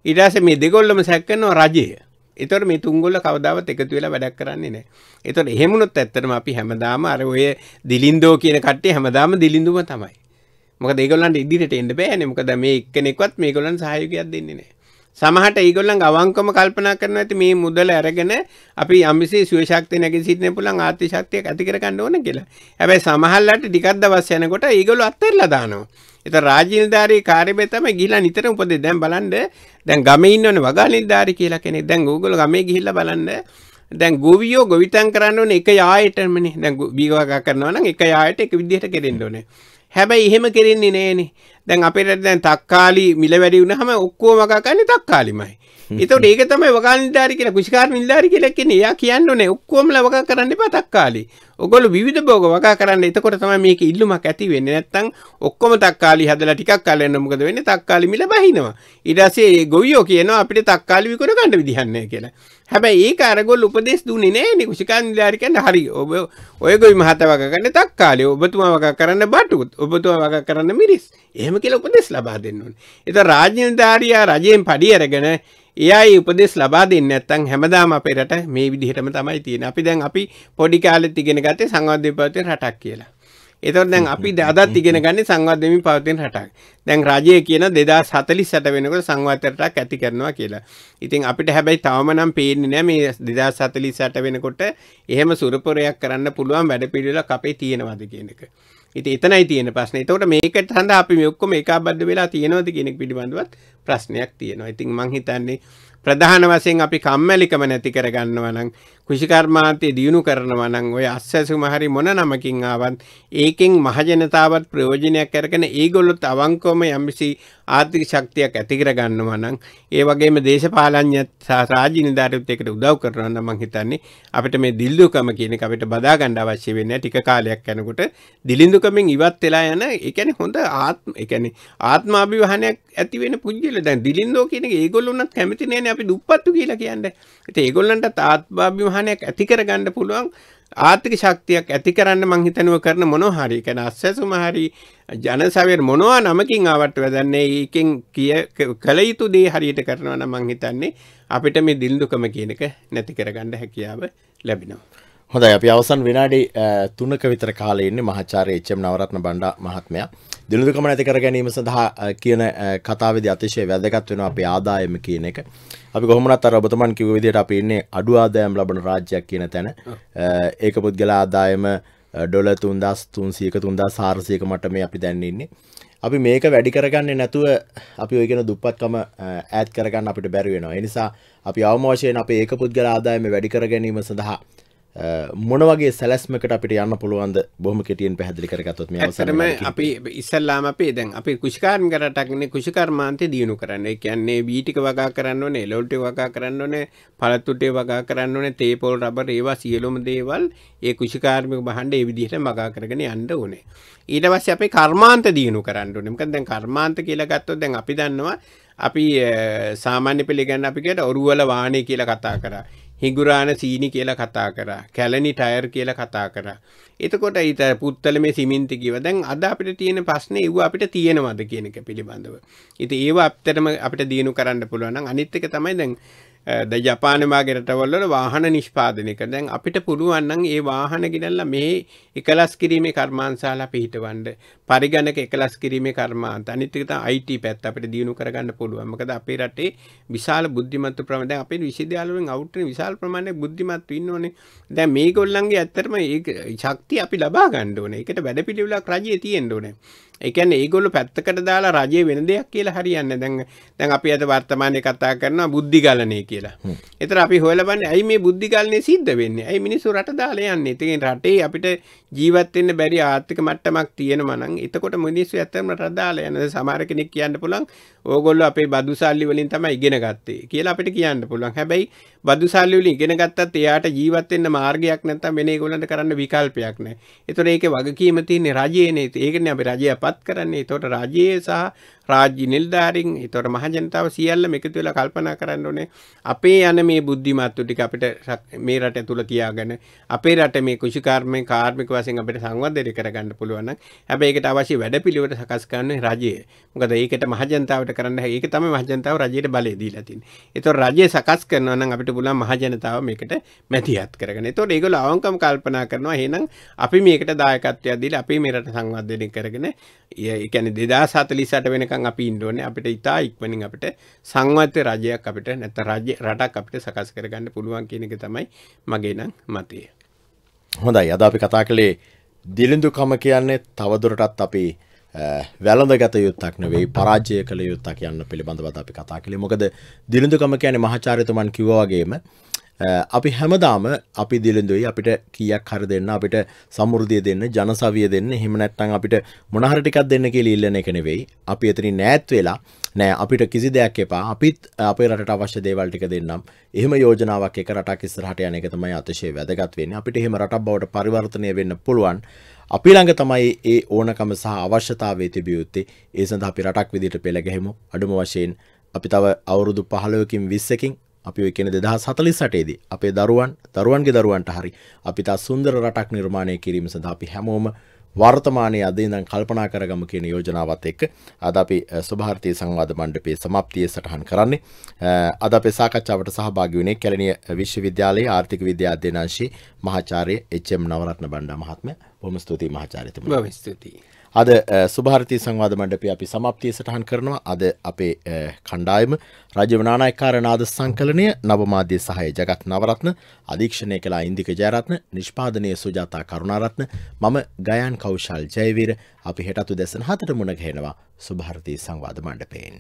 ඊට පස්සේ මේ දෙගොල්ලම සැක කරනවා රජය. එතකොට මේ තුන්ගොල්ල කවදාවත් එකතු වෙලා වැඩක් කරන්නේ නැහැ. එතකොට එහෙම වුණොත් ඇත්තටම අපි හැමදාම අර ඔය දිලින්දෝ කියන කට්ටිය හැමදාම දිලින්දුම තමයි. මොකද ඒගොල්ලන්ට ඉදිරියට එන්න බෑනේ. මොකද මේ එක්කෙනෙක්වත් මේගොල්ලන් සහයෝගයක් දෙන්නේ නැහැ. සමහට ඒගොල්ලන් අවංකම කල්පනා කරන ඇති මේ මුදල ඇරගෙන අපි අමිසේ සුවශක්තිය නැග සිටින පුළුවන් ආර්ථික ශක්තියක් ඇති කරගන්න ඕන කියලා. හැබැයි සමහරලාට ටිකක් දවස් යනකොට ඒගොල්ලෝ අත්හැරලා දානවා. ඒතර රාජ්‍ය නිලධාරී කාර්යබය තමයි ගිහිලා නිතර උපදේ. දැන් බලන්න දැන් ගමේ ඉන්නවනේ වගා නිලධාරී කියලා කෙනෙක්. දැන් ඕගොල්ලෝ ගමේ ගිහිල්ලා බලන්න දැන් ගොවියෝ ගොවිතැන් කරන්න ඕනේ එක යායටමනේ. දැන් බීවගා කරනවා නම් එක යායට එක විදිහට කෙරෙන්න ඕනේ. හැබැයි එහෙම කෙරෙන්නේ නෑනේ දැන් අපිට දැන් තක්කාලි මිල වැඩි වුණාම ඔක්කොම කකන්නේ තක්කාලිමයි එතකොට ඒක තමයි වගා නිලධාරී කියලා කුෂිකාර නිලධාරී කියලා කියන්නේ. එයා කියන්න ඕනේ ඔක්කොමලා වගා කරන්න එපා තක්කාලි. ඔගොල්ලෝ විවිධ භෝග වගා කරන්න. එතකොට තමයි මේක ඉල්ලුමක් ඇති වෙන්නේ. නැත්තම් ඔක්කොම තක්කාලි හැදලා ටිකක් කාලෙ යන මොකද වෙන්නේ? තක්කාලි මිල බහිනවා. ඊට පස්සේ මේ ගොවියෝ කියනවා අපිට තක්කාලි විකුණ ගන්න විදිහක් නැහැ කියලා. හැබැයි ඒක අරගොල්ල උපදේශ දුන්නේ නෑනේ කුෂිකා නිලධාරී කියන්නේ හරි. ඔබ ඔය ගොවි මහතා වගා කරන්න තක්කාලි. ඔබතුමා වගා කරන්න බටුත්. ඔබතුමා වගා කරන්න මිරිස්. එහෙම කියලා උපදෙස් ලබා දෙන්න ඕනේ. ඒතර රාජ්‍ය නිලධාරියා රජයෙන් පඩි අරගෙන එයයි උපදෙස් ලබා දෙන්න ඇත්තන් හැමදාම අපේ රට මේ විදිහටම තමයි තියෙන අපි දැන් අපි පොඩි කාලෙත් ඉගෙන ගත්තේ සංවර්ධනපවතින රටක් කියලා. ඒතකොට දැන් අපි අදත් ඉගෙන ගන්නේ සංවර්ධනමින් පවතින රටක්. දැන් රජය කියන 2048 වෙනකොට සංවර්ධන රටක් ඇති කරනවා කියලා. ඉතින් අපිට හැබැයි තවම නම් පේන්නේ නැහැ මේ 2048 වෙනකොට එහෙම සුරපරයක් කරන්න පුළුවන් වැඩපිළිවෙලක් අපේ තියෙනවද කියන එක. ඉති එතනයි තියෙන ප්‍රශ්න තවට මේකට හඳ අපි ඔක්කොම එක බද්ධ වෙලා තියෙනවද කෙනෙක් පිළිබඳවත් ප්‍රශ්නයක් තියෙනවා ඉතින් මංහිතන්නේ ප්‍රධාන වසයෙන් අපි කම්මැලිකම නැති කරගන්නවනං කෘෂිකර්මාන්තය දියුණු කරනවා නම් ඔය අස්සැසුම හරි මොන නමකින් ආවත් ඒකෙන් මහජනතාවත් ප්‍රයෝජනයක් කරගෙන ඒගොල්ලොත් අවංකවම යම්කිසි ආර්ථික ශක්තියක් ඇති කර ගන්නවා නම් ඒ වගේම දේශපාලනඥයත් සහ රාජ්‍ය නිලධාරීත් ඒකට උදව් කරනවා නම් මම හිතන්නේ අපිට මේ දිල්දුකම කියන එක අපිට බදා ගන්න අවශ්‍ය වෙන්නේ ටික කාලයක් යනකොට දිලිඳුකමෙන් ඉවත් වෙලා යන ඒ කියන්නේ හොඳ ආත්ම ඒ කියන්නේ ආත්මාභිවහනයක් ඇති වෙන පුජ්‍යල දැන් දිලිඳෝ කියන එක ඒගොල්ලෝ උනත් කැමති නෑනේ අපි දුප්පත්තු කියලා කියන්නේ. ඒත් ඒගොල්ලන්ට ආත්මාභිවහන සමාහනයක් ඇති කරගන්න පුළුවන් ආර්ථික ශක්තියක් ඇති කරන්න මං හිතනවා කරන මොනෝhari කියන අස්සසුම හරි ජනසවයර් මොනවා නමකින් ආවට වැඩන්නේ ඒකෙන් කිය කළ යුතු දේ හරියට කරනවා නම් මං හිතන්නේ අපිට මේ දිල්දුකම කියන එක නැති කරගන්න හැකියාව ලැබෙනවා. හොඳයි අපි අවසන් විනාඩි 3ක විතර කාලේ ඉන්නේ මහාචාර්ය එච්.එම්. නවරත්න බණ්ඩා මහත්මයා. දිනුදුකම නැති කර ගැනීම සඳහා කියන කතාවේදී අතිශය වැදගත් වෙනවා අපේ ආදායම කියන එක. අපි කොහොමනත් අර ඔබතුමන් කිව්ව විදිහට අපි ඉන්නේ අඩු ආදායම් ලබන රාජ්‍යයක් කියන තැන. ඒක පුද්ගල ආදායම ඩොල තුන්දස් තුන්සියක තුන්දා සාර්සයක මට මේ අපි දැන්නන්නේ. අපි මේක වැඩි කරගන්න නැතුව අපි ඔයගෙන දුපත්කම ඇත් කරගන්න අපිට බැරිවෙනවා. එනිසා අපි අවමෝශයෙන් අප ඒක පුද්ගල ආදායම වැඩිකර ගැනීම සඳහා මොනවගේ සැලස්මකට අපිට යන්න පුළුවන්ද බොහම කෙටියෙන් පැහදිලි කරගත්තොත් මේ අවසරම අපි ඉස්සල්ලාම අපේ දැන් අපි කුෂිකාර්ම කරටක්න්නේ කුෂිකර්මාන්තය දියුණු කරන්න කියන්නේ බීටික වගා කරන්න ඕනේ එලොල්ට වගා කරන්න ඕනේ පළත්තුටේ වගා කරන්න ඕනේ තේපොල් රබර් ඒවා සියලුම දේවල් ඒ කුෂිකාර්මික බහණ්ඩ ඒ විදිහට වගා කරගෙන යන්න ඕනේ ඊට පස්සේ අපේ කර්මාන්ත දියුණු කරන්න ඕනේ මොකද දැන් කර්මාන්ත කියලා ගත්තොත් දැන් අපි දන්නවා අපි සාමාන්‍ය පිළිගන්න අපිට ඔරුවල වානේ කියලා කතා කරා හිගුරාණ සීනි කියලා කතා කරා. කැලණි ටයර් කියලා කතා කරා. එතකොට ඊට පුත්තල මේ සිමෙන්ති කිව. දැන් අද අපිට තියෙන ප්‍රශ්නේ ඌ අපිට තියෙනවද කියන එක පිළිබඳව. ඉතින් ඒව අපිටම අපිට දිනු කරන්න පුළුවන් නම් අනිත් එක තමයි දැන් ද ජපානමාගේ රටවල්වල වාහන නිෂ්පාදනයක දැන් අපිට පුළුවන්නන් ඒ වාහන ගෙනල්ලා මේ එකලස් කිරීමේ කර්මාන්සාලා පිහිටවන්ඩ පරිගණක එකලස් කිරීමේ කර්මාන්ත අනිතිකත අයිට පැත් අපට දියුණු කරගන්න පුළුවන් මොකද අපේ රටේ විශාල බුද්ධිමත්තු ප්‍රමද අපේ විශදයාලුවෙන් අවුටන විශාල ප්‍රමාණය බුද්ධිමත් වන්න ඕනේ දැ මේ ගොල්ලන්ගේ ඇත්තරම ඒ ශක්ති අපි ලබා ගණ්ඩ ඕන එකට වැඩපිටිවලක් රජය තියෙන්ඩ ඕනේ එකන් ඒගොල්ල පැත්තකට දාලා රජය වෙන දෙයක් කියලා හරියන්න දැන් දැන් අපි ඇත වර්තමානය කතා කරනවා බුද්ධිගලනය කියලා එතර අපි හොලබන්න ඇයි මේ බුද්ධිගලනය සිද්ධ වෙන්න ඇයි මිනිසු රට දාලා යන්න ඉතින් රටේ අපිට ජීවත්වෙන්න බැරි ආර්ථික මට්ටමක් තියෙන මනං එතකොට මිනිස්සු ඇත්තම රටදාලා යන සමාර කෙනෙක් කියන්න පුළන් ඕගොල්ල අපේ බදුසල්ලි වලින් තම ඉගෙන ගත්තේ කියලා අපිට කියන්න පුළුවන් හැබැයි බදුසල්ලි වලින් ඉගෙන ගත්තත් එයාට ජීවත්වෙන්න මාර්ගයක් නැත්තම් වෙන ඒගොල්ලන්ට කරන්න විකල්පයක් නැහැ එතකොට ඒකේ වගකීම තියෙන්නේ රජයනේ ඒකනේ අපි රජය අපත් පත් කරන්නේ. ඒතකොට රජයේ සහ රාජ්‍ය නිල්ධාරින් එතකොට මහජනතාව සියල්ලම එකතු වෙලා කල්පනා කරන්න ඕනේ අපේ යන මේ බුද්ධිමත්තු ටික අපිට මේ රට තුල තියාගෙන අපේ රට මේ කෘෂිකාර්මය කාර්මික වශයෙන් අපිට සංවර්ධනය කරගන්න පුළුවන් නම් හැබැයි ඒකට අවශ්‍ය වැඩපිළිවෙල සකස් කරන්නේ රජය. මොකද ඒකට මහජනතාවට කරන්න හැකි ඒක තමයි මහජනතාව රජයට බලය දීලා තින්නේ. ඒතකොට රජය සකස් කරනවා නම් අපිට පුළුවන් මහජනතාව මේකට මැදිහත් කරගන්න. ඒතකොට ඒගොල්ලෝ අවංකවම කල්පනා කරනවා එහෙනම් අපි මේකට දායකත්වයක් දීලා අපි මේ රට සංවර්ධනය කරගෙන ඒ කියන්නේ 2048 වෙනකම් වෙනකන් අපි ඉන්න ඕනේ අපිට ඉතා ඉක්මනින් අපිට සංවත්ත රජයක් අපිට නැත්නම් රජ රටක් අපිට සකස් කරගන්න පුළුවන් කියන එක තමයි මගේ නම් මතය. හොඳයි අද අපි කතා කළේ දිලිඳුකම කියන්නේ තවදුරටත් අපි වැළඳ ගත යුත්තක් නෙවෙයි පරාජය කළ යුත්තක් යන්න පිළිබඳව අපි කතා කළේ. මොකද දිලිඳුකම කියන්නේ මහාචාර්යතුමන් කිව්වා වගේම අපි හැමදාම අපි දිලඳුයි අපිට කියක් හර දෙන්න අපිට සමුෘදය දෙන්න ජනසවිය දෙන්න හෙමනැත්තං අපිට මොනහරටිකක් දෙන්න කිය ඉල්ලන එක නෙවෙයි අපි එතනි නෑත් වෙලා නෑ අපිට කිසි දෙයක් එපා අපිත් අපේ රට අවශ්‍ය දේවල්ටික දෙන්නම් එහම යෝජනාවක් එක රටක් ස්රහට යන එක තමයි අතිශය වැදගත් වෙන අපිට හෙම රට බවට පරිවර්තනය වෙන්න පුළුවන් අපි ළඟ තමයි ඒ ඕනකම සහ අවශ්‍යතාවේ තිබියයුත්තේ ඒ සඳහා අපි රටක් විදිට පෙළ ගැහෙමු අඩුම වශයෙන් අපි තව අවුරුදු පහලවකින් විස්සකින් අපි ඔය කියන 2048ේදී අපේ දරුවන් දරුවන්ගේ දරුවන්ට හරි අපිට සුන්දර රටක් නිර්මාණය කිරීම සඳහා අපි හැමෝම වර්තමානයේ අද ඉඳන් කල්පනා කරගමු කියන යෝජනාවත් එක්ක අද අපි ස්වභාරතීය සංවාද මණ්ඩපයේ સમાප්තියේ සටහන් කරන්නේ අද අපේ සාකච්ඡාවට සහභාගී වුණේ කැලණිය විශ්වවිද්‍යාලයේ ආර්ථික විද්‍යා අධ්‍යනාංශයේ මහාචාර්ය එච්.එම්. නවරත්න බණ්ඩා මහත්මයා බොහොම ස්තුතියි මහාචාර්යතුමනි. බොහොම ස්තුතියි. අද සුභාරතී සංවාධ මණ්ඩපය අපි සමප්තිය සටහන් කරනවා අද අපේ කණ්ඩායම රජ වනානායකාර නාද සංකලනය නවමාධ්‍ය සහය ජගත් නවරත්න අධීක්ෂණය කලා ඉන්දික ජයරත්න නිෂ්පාදනය සුජාතා කරුණාරත්න මම ගයන් කෞශල් ජයවීර අපි හෙටතු දෙසන හතට මුණගහෙනවා සුභාරතී සංවාධ මණ්ඩපයෙන්.